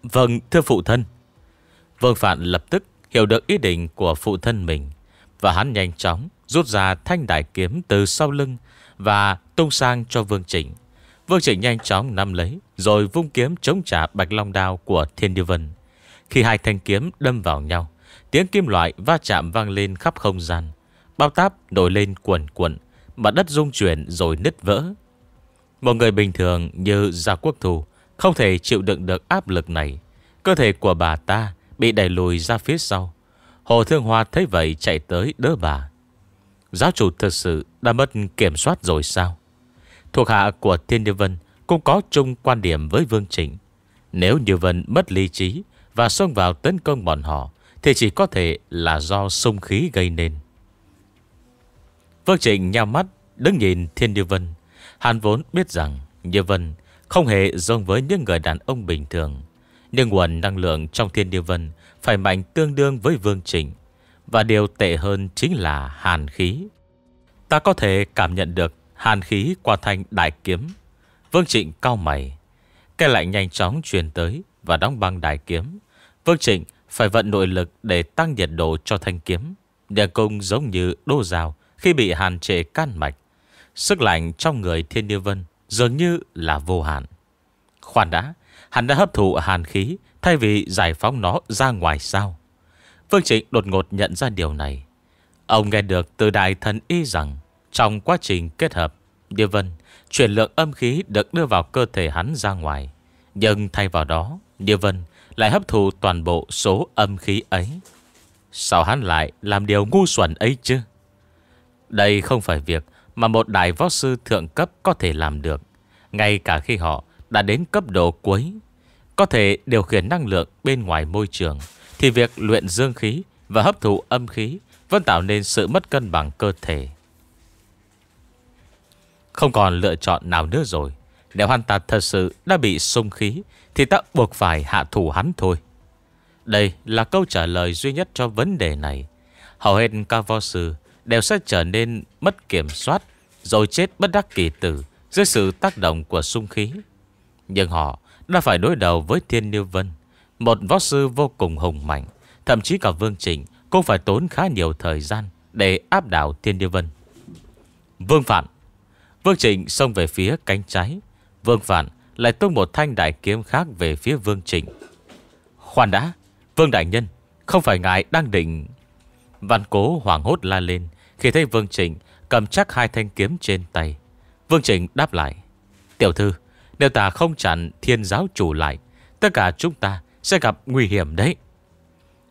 Vâng, thưa phụ thân. Vương Phạn lập tức Hiểu được ý định của phụ thân mình Và hắn nhanh chóng rút ra thanh đại kiếm từ sau lưng Và tung sang cho Vương Trịnh Vương Trịnh nhanh chóng nắm lấy Rồi vung kiếm chống trả bạch long đao của Thiên Điều Vân Khi hai thanh kiếm đâm vào nhau Tiếng kim loại va chạm vang lên khắp không gian Bao táp nổi lên cuồn cuộn Mặt đất rung chuyển rồi nứt vỡ Một người bình thường như Gia Quốc Thù Không thể chịu đựng được áp lực này Cơ thể của bà ta Bị đẩy lùi ra phía sau Hồ Thương Hoa thấy vậy chạy tới đỡ bà Giáo chủ thật sự đã mất kiểm soát rồi sao Thuộc hạ của Thiên Nhân Vân Cũng có chung quan điểm với Vương Trịnh Nếu Như Vân mất lý trí Và xông vào tấn công bọn họ Thì chỉ có thể là do sông khí gây nên Vương Trịnh nhào mắt Đứng nhìn Thiên Như Vân Hàn vốn biết rằng Như Vân không hề giống với những người đàn ông bình thường nhưng nguồn năng lượng trong thiên địa vân phải mạnh tương đương với vương trình. Và điều tệ hơn chính là hàn khí. Ta có thể cảm nhận được hàn khí qua thanh đại kiếm. Vương Trịnh cao mày. Cái lạnh nhanh chóng truyền tới và đóng băng đại kiếm. Vương Trịnh phải vận nội lực để tăng nhiệt độ cho thanh kiếm. để cùng giống như đô rào khi bị hàn trệ can mạch. Sức lạnh trong người thiên địa vân dường như là vô hạn. Khoan đã, Hắn đã hấp thụ hàn khí Thay vì giải phóng nó ra ngoài sao Phương Trịnh đột ngột nhận ra điều này Ông nghe được từ đại thần y rằng Trong quá trình kết hợp Địa vân Chuyển lượng âm khí được đưa vào cơ thể hắn ra ngoài Nhưng thay vào đó Địa vân lại hấp thụ toàn bộ số âm khí ấy Sao hắn lại làm điều ngu xuẩn ấy chứ Đây không phải việc Mà một đại võ sư thượng cấp có thể làm được Ngay cả khi họ đã đến cấp độ cuối Có thể điều khiển năng lượng bên ngoài môi trường Thì việc luyện dương khí và hấp thụ âm khí Vẫn tạo nên sự mất cân bằng cơ thể Không còn lựa chọn nào nữa rồi Nếu hắn ta thật sự đã bị sung khí Thì ta buộc phải hạ thủ hắn thôi Đây là câu trả lời duy nhất cho vấn đề này Hầu hết các võ sư đều sẽ trở nên mất kiểm soát rồi chết bất đắc kỳ tử dưới sự tác động của sung khí. Nhưng họ đã phải đối đầu với Thiên Niêu Vân Một võ sư vô cùng hùng mạnh Thậm chí cả Vương Trình Cũng phải tốn khá nhiều thời gian Để áp đảo Thiên Niêu Vân Vương phạn Vương Trình xông về phía cánh trái Vương phạn lại tung một thanh đại kiếm khác Về phía Vương Trình Khoan đã Vương Đại Nhân Không phải ngài đang định Văn cố hoảng hốt la lên Khi thấy Vương Trình cầm chắc hai thanh kiếm trên tay Vương Trình đáp lại Tiểu thư nếu ta không chặn thiên giáo chủ lại Tất cả chúng ta sẽ gặp nguy hiểm đấy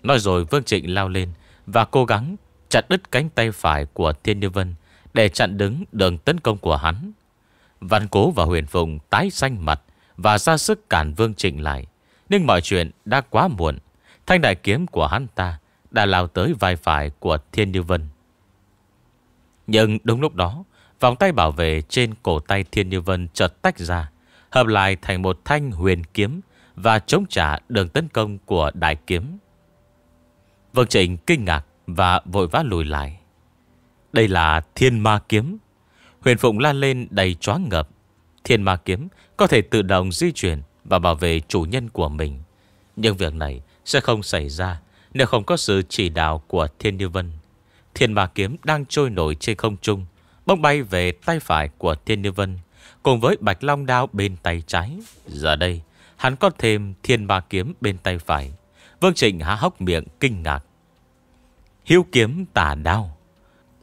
Nói rồi Vương Trịnh lao lên Và cố gắng chặt đứt cánh tay phải của Thiên Như Vân Để chặn đứng đường tấn công của hắn Văn Cố và Huyền Phùng tái xanh mặt Và ra sức cản Vương Trịnh lại Nhưng mọi chuyện đã quá muộn Thanh đại kiếm của hắn ta Đã lao tới vai phải của Thiên Như Vân Nhưng đúng lúc đó Vòng tay bảo vệ trên cổ tay Thiên Như Vân chợt tách ra hợp lại thành một thanh huyền kiếm và chống trả đường tấn công của đại kiếm. Vương Trịnh kinh ngạc và vội vã lùi lại. Đây là thiên ma kiếm. Huyền Phụng lan lên đầy choáng ngập. Thiên ma kiếm có thể tự động di chuyển và bảo vệ chủ nhân của mình. Nhưng việc này sẽ không xảy ra nếu không có sự chỉ đạo của Thiên Như Vân. Thiên ma kiếm đang trôi nổi trên không trung, bỗng bay về tay phải của Thiên Như Vân. Cùng với bạch long đao bên tay trái Giờ đây hắn có thêm thiên ba kiếm bên tay phải Vương Trịnh há hốc miệng kinh ngạc Hiếu kiếm tà đao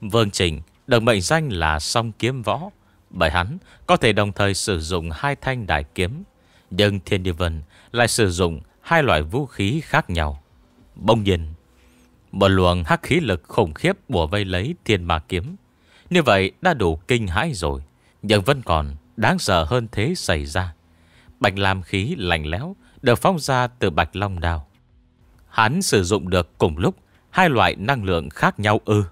Vương Trịnh được mệnh danh là song kiếm võ Bởi hắn có thể đồng thời sử dụng hai thanh đại kiếm Nhưng Thiên Địa Vân lại sử dụng hai loại vũ khí khác nhau Bông nhiên Một luồng hắc khí lực khủng khiếp bùa vây lấy thiên ma kiếm Như vậy đã đủ kinh hãi rồi Nhưng vẫn còn đáng sợ hơn thế xảy ra. Bạch làm khí lạnh lẽo được phong ra từ Bạch Long Đào. Hắn sử dụng được cùng lúc hai loại năng lượng khác nhau ư.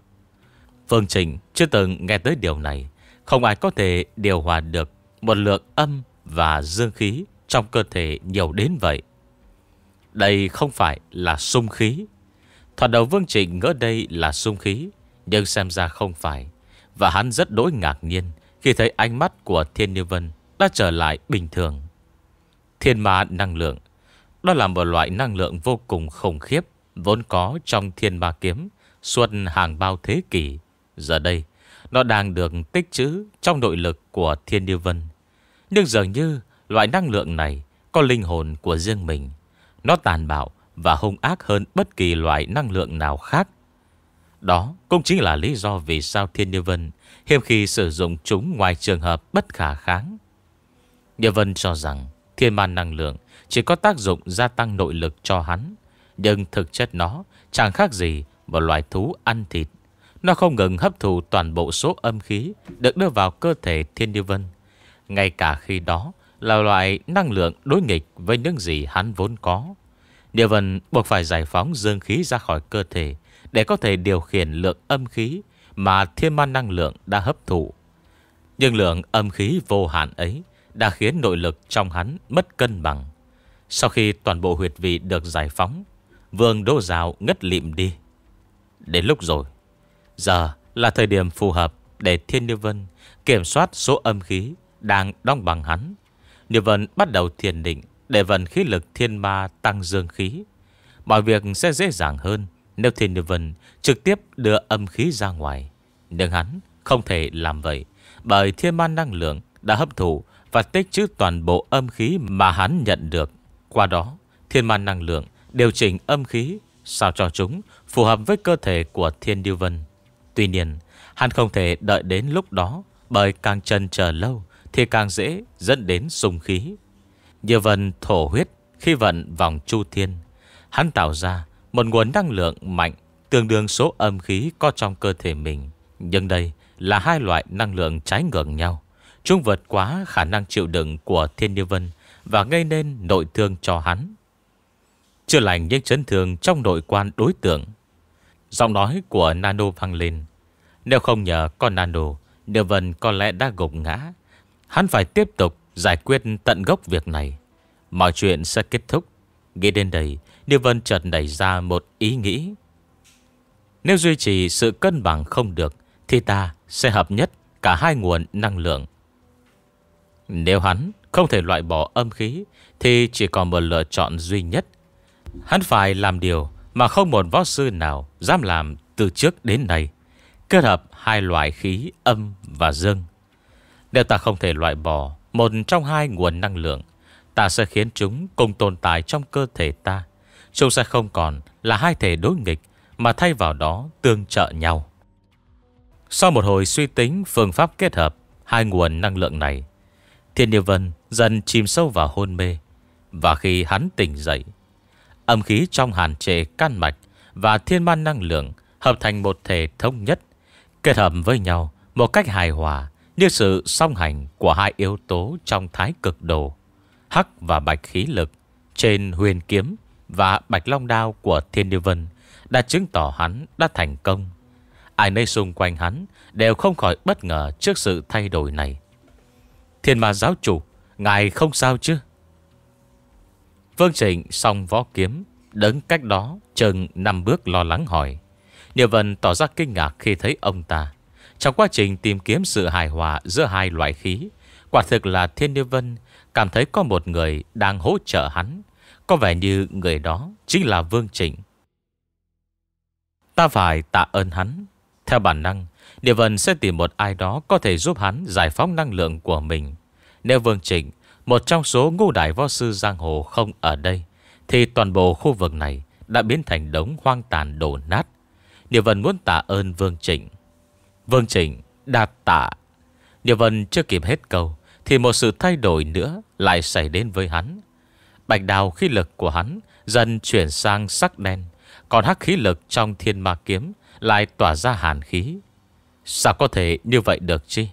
Phương Trình chưa từng nghe tới điều này. Không ai có thể điều hòa được một lượng âm và dương khí trong cơ thể nhiều đến vậy. Đây không phải là xung khí. Thoạt đầu Vương Trịnh ngỡ đây là xung khí, nhưng xem ra không phải. Và hắn rất đối ngạc nhiên khi thấy ánh mắt của Thiên Như Vân Đã trở lại bình thường Thiên ma năng lượng Đó là một loại năng lượng vô cùng khủng khiếp Vốn có trong thiên ma kiếm xuân hàng bao thế kỷ Giờ đây Nó đang được tích trữ trong nội lực của Thiên Như Vân Nhưng dường như Loại năng lượng này Có linh hồn của riêng mình Nó tàn bạo và hung ác hơn bất kỳ loại năng lượng nào khác đó cũng chính là lý do vì sao Thiên Như Vân hiếm khi sử dụng chúng ngoài trường hợp bất khả kháng. Như Vân cho rằng thiên man năng lượng chỉ có tác dụng gia tăng nội lực cho hắn. Nhưng thực chất nó chẳng khác gì một loài thú ăn thịt. Nó không ngừng hấp thụ toàn bộ số âm khí được đưa vào cơ thể Thiên Như Vân. Ngay cả khi đó là loại năng lượng đối nghịch với những gì hắn vốn có. Địa Vân buộc phải giải phóng dương khí ra khỏi cơ thể để có thể điều khiển lượng âm khí mà thiên ma năng lượng đã hấp thụ. Nhưng lượng âm khí vô hạn ấy đã khiến nội lực trong hắn mất cân bằng. Sau khi toàn bộ huyệt vị được giải phóng, vương đô rào ngất lịm đi. Đến lúc rồi, giờ là thời điểm phù hợp để Thiên Niêu Vân kiểm soát số âm khí đang đong bằng hắn. Niêu Vân bắt đầu thiền định để vận khí lực thiên ma tăng dương khí. Mọi việc sẽ dễ dàng hơn nếu Thiên Nữ Vân trực tiếp đưa âm khí ra ngoài Nhưng hắn không thể làm vậy Bởi thiên man năng lượng đã hấp thụ Và tích trữ toàn bộ âm khí mà hắn nhận được Qua đó thiên man năng lượng điều chỉnh âm khí Sao cho chúng phù hợp với cơ thể của Thiên Điêu Vân Tuy nhiên hắn không thể đợi đến lúc đó Bởi càng chân chờ lâu Thì càng dễ dẫn đến sung khí Như Vân thổ huyết khi vận vòng chu thiên Hắn tạo ra một nguồn năng lượng mạnh Tương đương số âm khí có trong cơ thể mình Nhưng đây là hai loại năng lượng trái ngược nhau Chúng vượt quá khả năng chịu đựng của Thiên Niêu Vân Và gây nên nội thương cho hắn Chưa lành những chấn thương trong nội quan đối tượng Giọng nói của Nano vang lên Nếu không nhờ con Nano Niêu Vân có lẽ đã gục ngã Hắn phải tiếp tục giải quyết tận gốc việc này Mọi chuyện sẽ kết thúc Nghe đến đây Niêu Vân chợt đẩy ra một ý nghĩ Nếu duy trì sự cân bằng không được Thì ta sẽ hợp nhất cả hai nguồn năng lượng Nếu hắn không thể loại bỏ âm khí Thì chỉ còn một lựa chọn duy nhất Hắn phải làm điều mà không một võ sư nào dám làm từ trước đến nay Kết hợp hai loại khí âm và dương Nếu ta không thể loại bỏ một trong hai nguồn năng lượng Ta sẽ khiến chúng cùng tồn tại trong cơ thể ta Chúng sẽ không còn là hai thể đối nghịch Mà thay vào đó tương trợ nhau Sau một hồi suy tính phương pháp kết hợp Hai nguồn năng lượng này Thiên Điều Vân dần chìm sâu vào hôn mê Và khi hắn tỉnh dậy Âm khí trong hàn trệ can mạch Và thiên man năng lượng Hợp thành một thể thống nhất Kết hợp với nhau một cách hài hòa Như sự song hành của hai yếu tố Trong thái cực đồ Hắc và bạch khí lực Trên huyền kiếm và bạch long đao của Thiên Điều Vân đã chứng tỏ hắn đã thành công. Ai nơi xung quanh hắn đều không khỏi bất ngờ trước sự thay đổi này. Thiên ma giáo chủ, ngài không sao chứ? Vương Trịnh xong võ kiếm, đứng cách đó chừng năm bước lo lắng hỏi. Điều Vân tỏ ra kinh ngạc khi thấy ông ta. Trong quá trình tìm kiếm sự hài hòa giữa hai loại khí, quả thực là Thiên Điều Vân cảm thấy có một người đang hỗ trợ hắn có vẻ như người đó chính là Vương Trịnh. Ta phải tạ ơn hắn. Theo bản năng, Địa Vân sẽ tìm một ai đó có thể giúp hắn giải phóng năng lượng của mình. Nếu Vương Trịnh, một trong số ngũ đại võ sư giang hồ không ở đây, thì toàn bộ khu vực này đã biến thành đống hoang tàn đổ nát. Địa Vân muốn tạ ơn Vương Trịnh. Vương Trịnh đạt tạ. Địa Vân chưa kịp hết câu, thì một sự thay đổi nữa lại xảy đến với hắn. Bạch đào khí lực của hắn Dần chuyển sang sắc đen Còn hắc khí lực trong thiên ma kiếm Lại tỏa ra hàn khí Sao có thể như vậy được chứ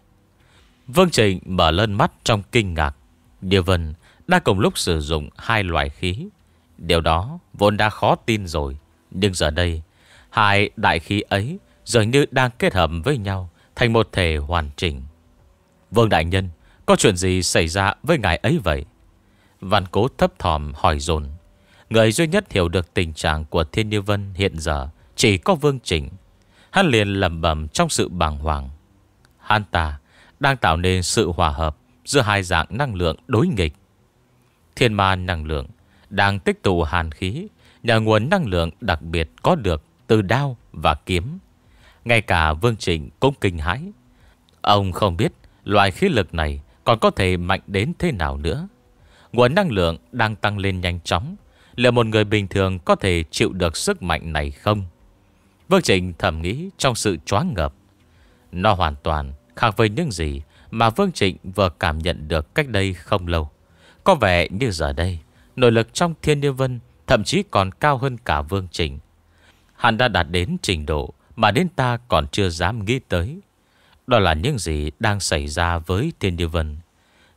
Vương Trình mở lên mắt trong kinh ngạc Điều Vân đã cùng lúc sử dụng hai loại khí Điều đó vốn đã khó tin rồi Nhưng giờ đây Hai đại khí ấy Dường như đang kết hợp với nhau Thành một thể hoàn chỉnh Vương Đại Nhân Có chuyện gì xảy ra với ngài ấy vậy Văn cố thấp thòm hỏi dồn Người duy nhất hiểu được tình trạng của Thiên Như Vân hiện giờ Chỉ có Vương trình Hắn liền lầm bầm trong sự bàng hoàng Hắn ta đang tạo nên sự hòa hợp Giữa hai dạng năng lượng đối nghịch Thiên ma năng lượng Đang tích tụ hàn khí Nhờ nguồn năng lượng đặc biệt có được Từ đao và kiếm Ngay cả Vương trình cũng kinh hãi Ông không biết loại khí lực này Còn có thể mạnh đến thế nào nữa Nguồn năng lượng đang tăng lên nhanh chóng Liệu một người bình thường có thể chịu được sức mạnh này không? Vương Trịnh thầm nghĩ trong sự choáng ngập. Nó hoàn toàn khác với những gì Mà Vương Trịnh vừa cảm nhận được cách đây không lâu Có vẻ như giờ đây Nội lực trong thiên niên vân Thậm chí còn cao hơn cả Vương Trịnh Hắn đã đạt đến trình độ Mà đến ta còn chưa dám nghĩ tới Đó là những gì đang xảy ra với Thiên Điều Vân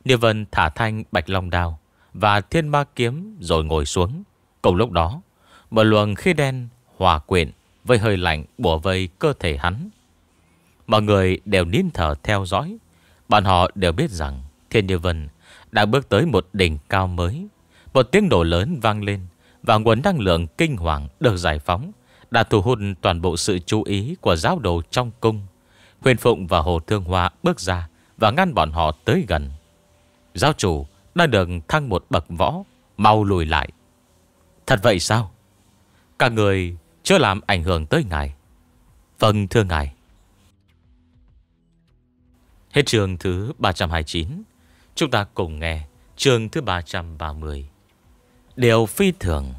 Điều Vân thả thanh Bạch Long Đao và thiên ma kiếm rồi ngồi xuống. Cùng lúc đó, một luồng khí đen hòa quyện với hơi lạnh bùa vây cơ thể hắn. Mọi người đều nín thở theo dõi. Bọn họ đều biết rằng Thiên Địa Vân đã bước tới một đỉnh cao mới. Một tiếng nổ lớn vang lên và nguồn năng lượng kinh hoàng được giải phóng đã thu hút toàn bộ sự chú ý của giáo đồ trong cung. Huyền Phụng và Hồ Thương Hoa bước ra và ngăn bọn họ tới gần. Giáo chủ đã đường thăng một bậc võ Mau lùi lại Thật vậy sao Cả người chưa làm ảnh hưởng tới ngài Vâng thưa ngài Hết trường thứ 329 Chúng ta cùng nghe Trường thứ 330 Điều phi thường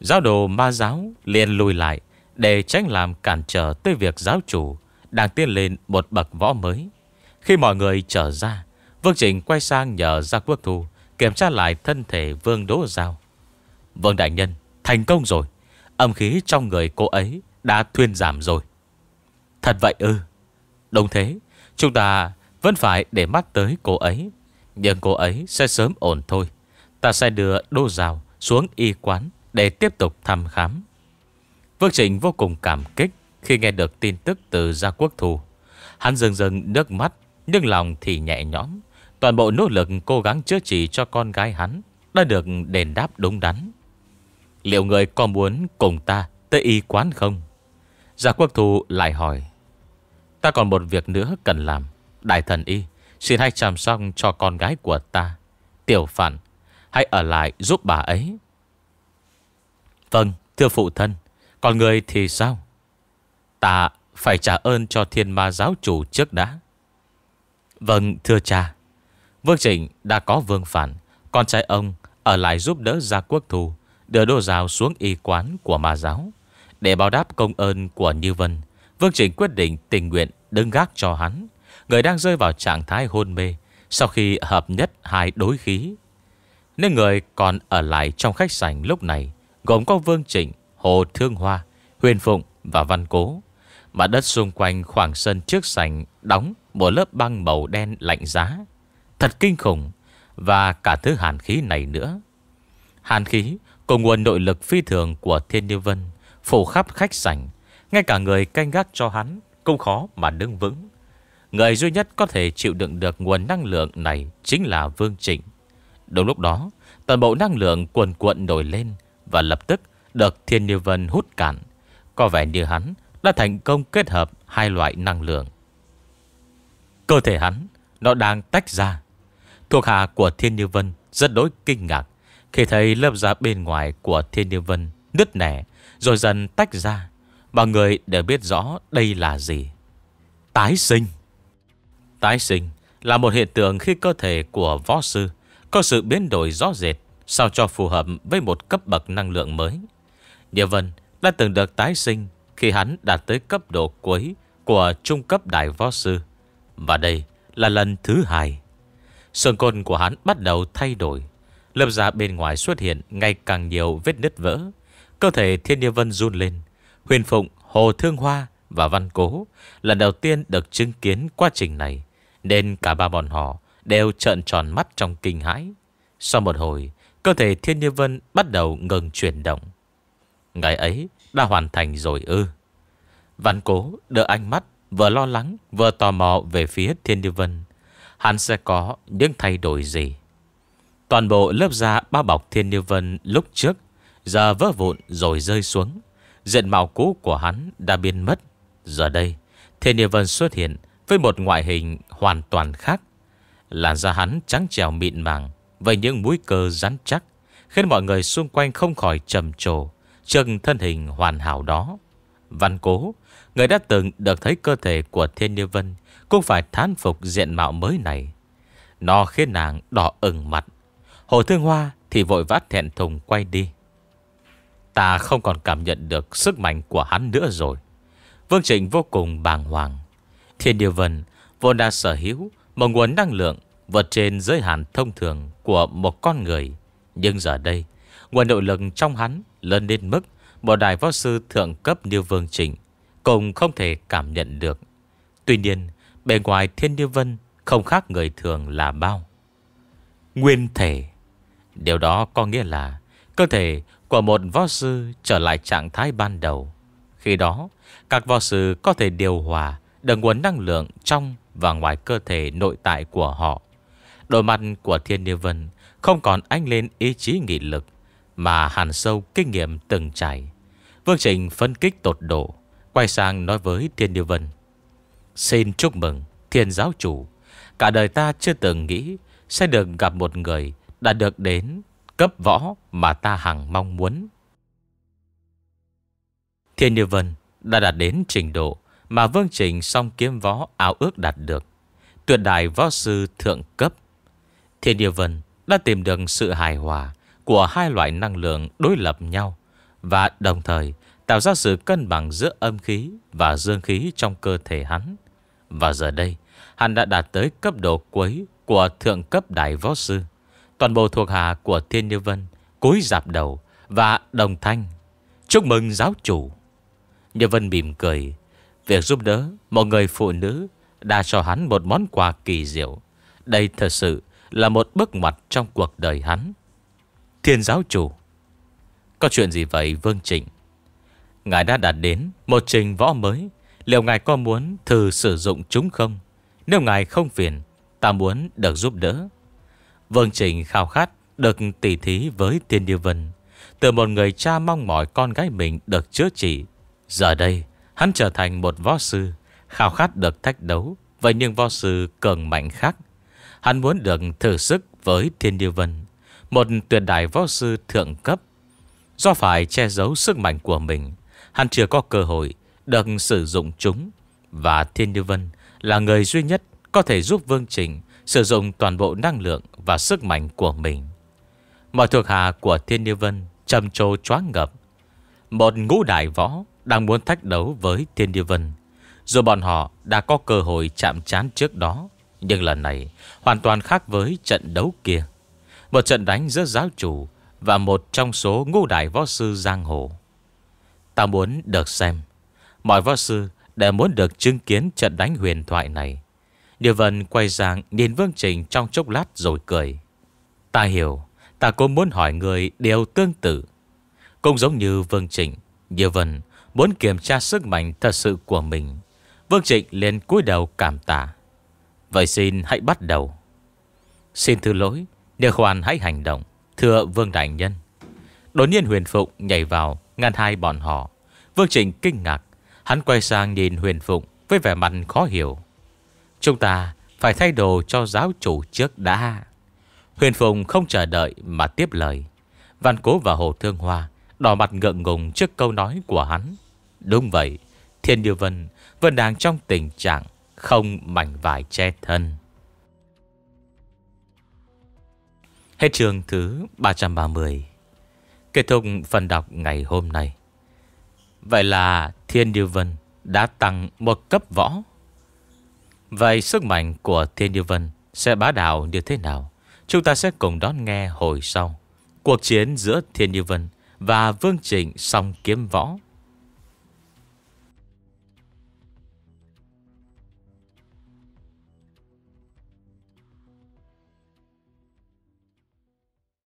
Giáo đồ ma giáo liền lùi lại Để tránh làm cản trở tới việc giáo chủ Đang tiến lên một bậc võ mới Khi mọi người trở ra Vương Trình quay sang nhờ Gia Quốc Thu Kiểm tra lại thân thể Vương Đỗ Giao Vương Đại Nhân Thành công rồi Âm khí trong người cô ấy đã thuyên giảm rồi Thật vậy ư Đồng thế Chúng ta vẫn phải để mắt tới cô ấy Nhưng cô ấy sẽ sớm ổn thôi Ta sẽ đưa đỗ Giao xuống y quán Để tiếp tục thăm khám Vương Trình vô cùng cảm kích Khi nghe được tin tức từ Gia Quốc Thù Hắn rừng rừng nước mắt Nhưng lòng thì nhẹ nhõm Toàn bộ nỗ lực cố gắng chữa trị cho con gái hắn Đã được đền đáp đúng đắn Liệu người có muốn cùng ta tới y quán không? Giả quốc thù lại hỏi Ta còn một việc nữa cần làm Đại thần y Xin hãy chăm sóc cho con gái của ta Tiểu phản Hãy ở lại giúp bà ấy Vâng thưa phụ thân Còn người thì sao Ta phải trả ơn cho thiên ma giáo chủ trước đã Vâng thưa cha Vương Trịnh đã có vương phản Con trai ông ở lại giúp đỡ gia quốc thù Đưa đồ rào xuống y quán của ma giáo Để báo đáp công ơn của Như Vân Vương Trịnh quyết định tình nguyện đứng gác cho hắn Người đang rơi vào trạng thái hôn mê Sau khi hợp nhất hai đối khí Nếu người còn ở lại trong khách sảnh lúc này Gồm có Vương Trịnh, Hồ Thương Hoa, Huyền Phụng và Văn Cố Mặt đất xung quanh khoảng sân trước sảnh Đóng một lớp băng màu đen lạnh giá Thật kinh khủng Và cả thứ hàn khí này nữa Hàn khí cùng nguồn nội lực phi thường của Thiên Như Vân Phủ khắp khách sảnh Ngay cả người canh gác cho hắn Cũng khó mà đứng vững Người duy nhất có thể chịu đựng được nguồn năng lượng này Chính là Vương Trịnh Đúng lúc đó Toàn bộ năng lượng cuồn cuộn nổi lên Và lập tức được Thiên Như Vân hút cạn Có vẻ như hắn đã thành công kết hợp hai loại năng lượng Cơ thể hắn Nó đang tách ra Thuộc hạ của Thiên Như Vân rất đối kinh ngạc Khi thấy lớp giá bên ngoài của Thiên Như Vân nứt nẻ Rồi dần tách ra Mọi người đều biết rõ đây là gì Tái sinh Tái sinh là một hiện tượng khi cơ thể của võ sư Có sự biến đổi rõ rệt Sao cho phù hợp với một cấp bậc năng lượng mới Như Vân đã từng được tái sinh Khi hắn đạt tới cấp độ cuối Của trung cấp đại võ sư Và đây là lần thứ hai Sườn côn của hắn bắt đầu thay đổi Lớp da bên ngoài xuất hiện Ngày càng nhiều vết nứt vỡ Cơ thể thiên địa vân run lên Huyền Phụng, Hồ Thương Hoa và Văn Cố Lần đầu tiên được chứng kiến quá trình này Nên cả ba bọn họ Đều trợn tròn mắt trong kinh hãi Sau một hồi Cơ thể thiên địa vân bắt đầu ngừng chuyển động Ngày ấy đã hoàn thành rồi ư Văn cố đỡ ánh mắt Vừa lo lắng vừa tò mò về phía thiên địa vân hắn sẽ có những thay đổi gì. Toàn bộ lớp da bao bọc thiên như vân lúc trước giờ vỡ vụn rồi rơi xuống. Diện mạo cũ của hắn đã biến mất. Giờ đây, thiên như vân xuất hiện với một ngoại hình hoàn toàn khác. Làn da hắn trắng trèo mịn màng với những mũi cơ rắn chắc khiến mọi người xung quanh không khỏi trầm trồ Trừng thân hình hoàn hảo đó. Văn cố, người đã từng được thấy cơ thể của Thiên Như Vân cũng phải thán phục diện mạo mới này Nó khiến nàng đỏ ửng mặt Hồ Thương Hoa thì vội vã thẹn thùng quay đi Ta không còn cảm nhận được sức mạnh của hắn nữa rồi Vương Trịnh vô cùng bàng hoàng Thiên Điều Vân vốn đã sở hữu Một nguồn năng lượng vượt trên giới hạn thông thường Của một con người Nhưng giờ đây Nguồn nội lực trong hắn lớn đến mức Bộ đại võ sư thượng cấp Niêu Vương Trịnh cũng không thể cảm nhận được Tuy nhiên Bề ngoài thiên như vân Không khác người thường là bao Nguyên thể Điều đó có nghĩa là Cơ thể của một võ sư trở lại trạng thái ban đầu Khi đó Các võ sư có thể điều hòa Được nguồn năng lượng trong và ngoài cơ thể nội tại của họ Đôi mặt của thiên như vân Không còn ánh lên ý chí nghị lực Mà hàn sâu kinh nghiệm từng trải Vương Trình phân kích tột độ Quay sang nói với Thiên Điều Vân Xin chúc mừng Thiên giáo chủ Cả đời ta chưa từng nghĩ Sẽ được gặp một người Đã được đến cấp võ Mà ta hằng mong muốn Thiên Như Vân Đã đạt đến trình độ Mà Vương Trình song kiếm võ áo ước đạt được Tuyệt đại võ sư thượng cấp Thiên Như Vân Đã tìm được sự hài hòa Của hai loại năng lượng đối lập nhau Và đồng thời Tạo ra sự cân bằng giữa âm khí Và dương khí trong cơ thể hắn và giờ đây Hắn đã đạt tới cấp độ cuối Của thượng cấp đại võ sư Toàn bộ thuộc hạ của Thiên Như Vân Cúi dạp đầu và đồng thanh Chúc mừng giáo chủ Như Vân mỉm cười Việc giúp đỡ một người phụ nữ Đã cho hắn một món quà kỳ diệu Đây thật sự là một bước ngoặt Trong cuộc đời hắn Thiên giáo chủ Có chuyện gì vậy Vương Trịnh Ngài đã đạt đến một trình võ mới Liệu ngài có muốn thử sử dụng chúng không? Nếu ngài không phiền, ta muốn được giúp đỡ. Vương Trình khao khát được tỉ thí với Tiên Điều Vân. Từ một người cha mong mỏi con gái mình được chữa trị. Giờ đây, hắn trở thành một võ sư, khao khát được thách đấu vậy nhưng võ sư cường mạnh khác. Hắn muốn được thử sức với Thiên Điều Vân, một tuyệt đại võ sư thượng cấp. Do phải che giấu sức mạnh của mình, hắn chưa có cơ hội được sử dụng chúng. Và Thiên Như Vân là người duy nhất có thể giúp Vương Trình sử dụng toàn bộ năng lượng và sức mạnh của mình. Mọi thuộc hạ của Thiên Như Vân trầm trồ choáng ngập. Một ngũ đại võ đang muốn thách đấu với Thiên Như Vân. Dù bọn họ đã có cơ hội chạm chán trước đó, nhưng lần này hoàn toàn khác với trận đấu kia. Một trận đánh giữa giáo chủ và một trong số ngũ đại võ sư giang hồ. Ta muốn được xem Mọi võ sư đã muốn được chứng kiến trận đánh huyền thoại này. Điều vân quay sang nhìn Vương Trình trong chốc lát rồi cười. Ta hiểu, ta cũng muốn hỏi người điều tương tự. Cũng giống như Vương Trịnh, Điều Vân muốn kiểm tra sức mạnh thật sự của mình. Vương Trịnh lên cúi đầu cảm tạ. Vậy xin hãy bắt đầu. Xin thứ lỗi, Điều Khoan hãy hành động. Thưa Vương Đại Nhân. Đột nhiên Huyền Phụng nhảy vào, ngăn hai bọn họ. Vương Trịnh kinh ngạc, Hắn quay sang nhìn huyền phụng Với vẻ mặt khó hiểu Chúng ta phải thay đồ cho giáo chủ trước đã Huyền phụng không chờ đợi Mà tiếp lời Văn cố và hồ thương hoa Đỏ mặt ngượng ngùng trước câu nói của hắn Đúng vậy Thiên Điều Vân vẫn đang trong tình trạng Không mảnh vải che thân Hết trường thứ 330 Kết thúc phần đọc ngày hôm nay Vậy là Thiên Điều Vân đã tăng một cấp võ. Vậy sức mạnh của Thiên Điều Vân sẽ bá đạo như thế nào? Chúng ta sẽ cùng đón nghe hồi sau. Cuộc chiến giữa Thiên Như Vân và Vương Trịnh song kiếm võ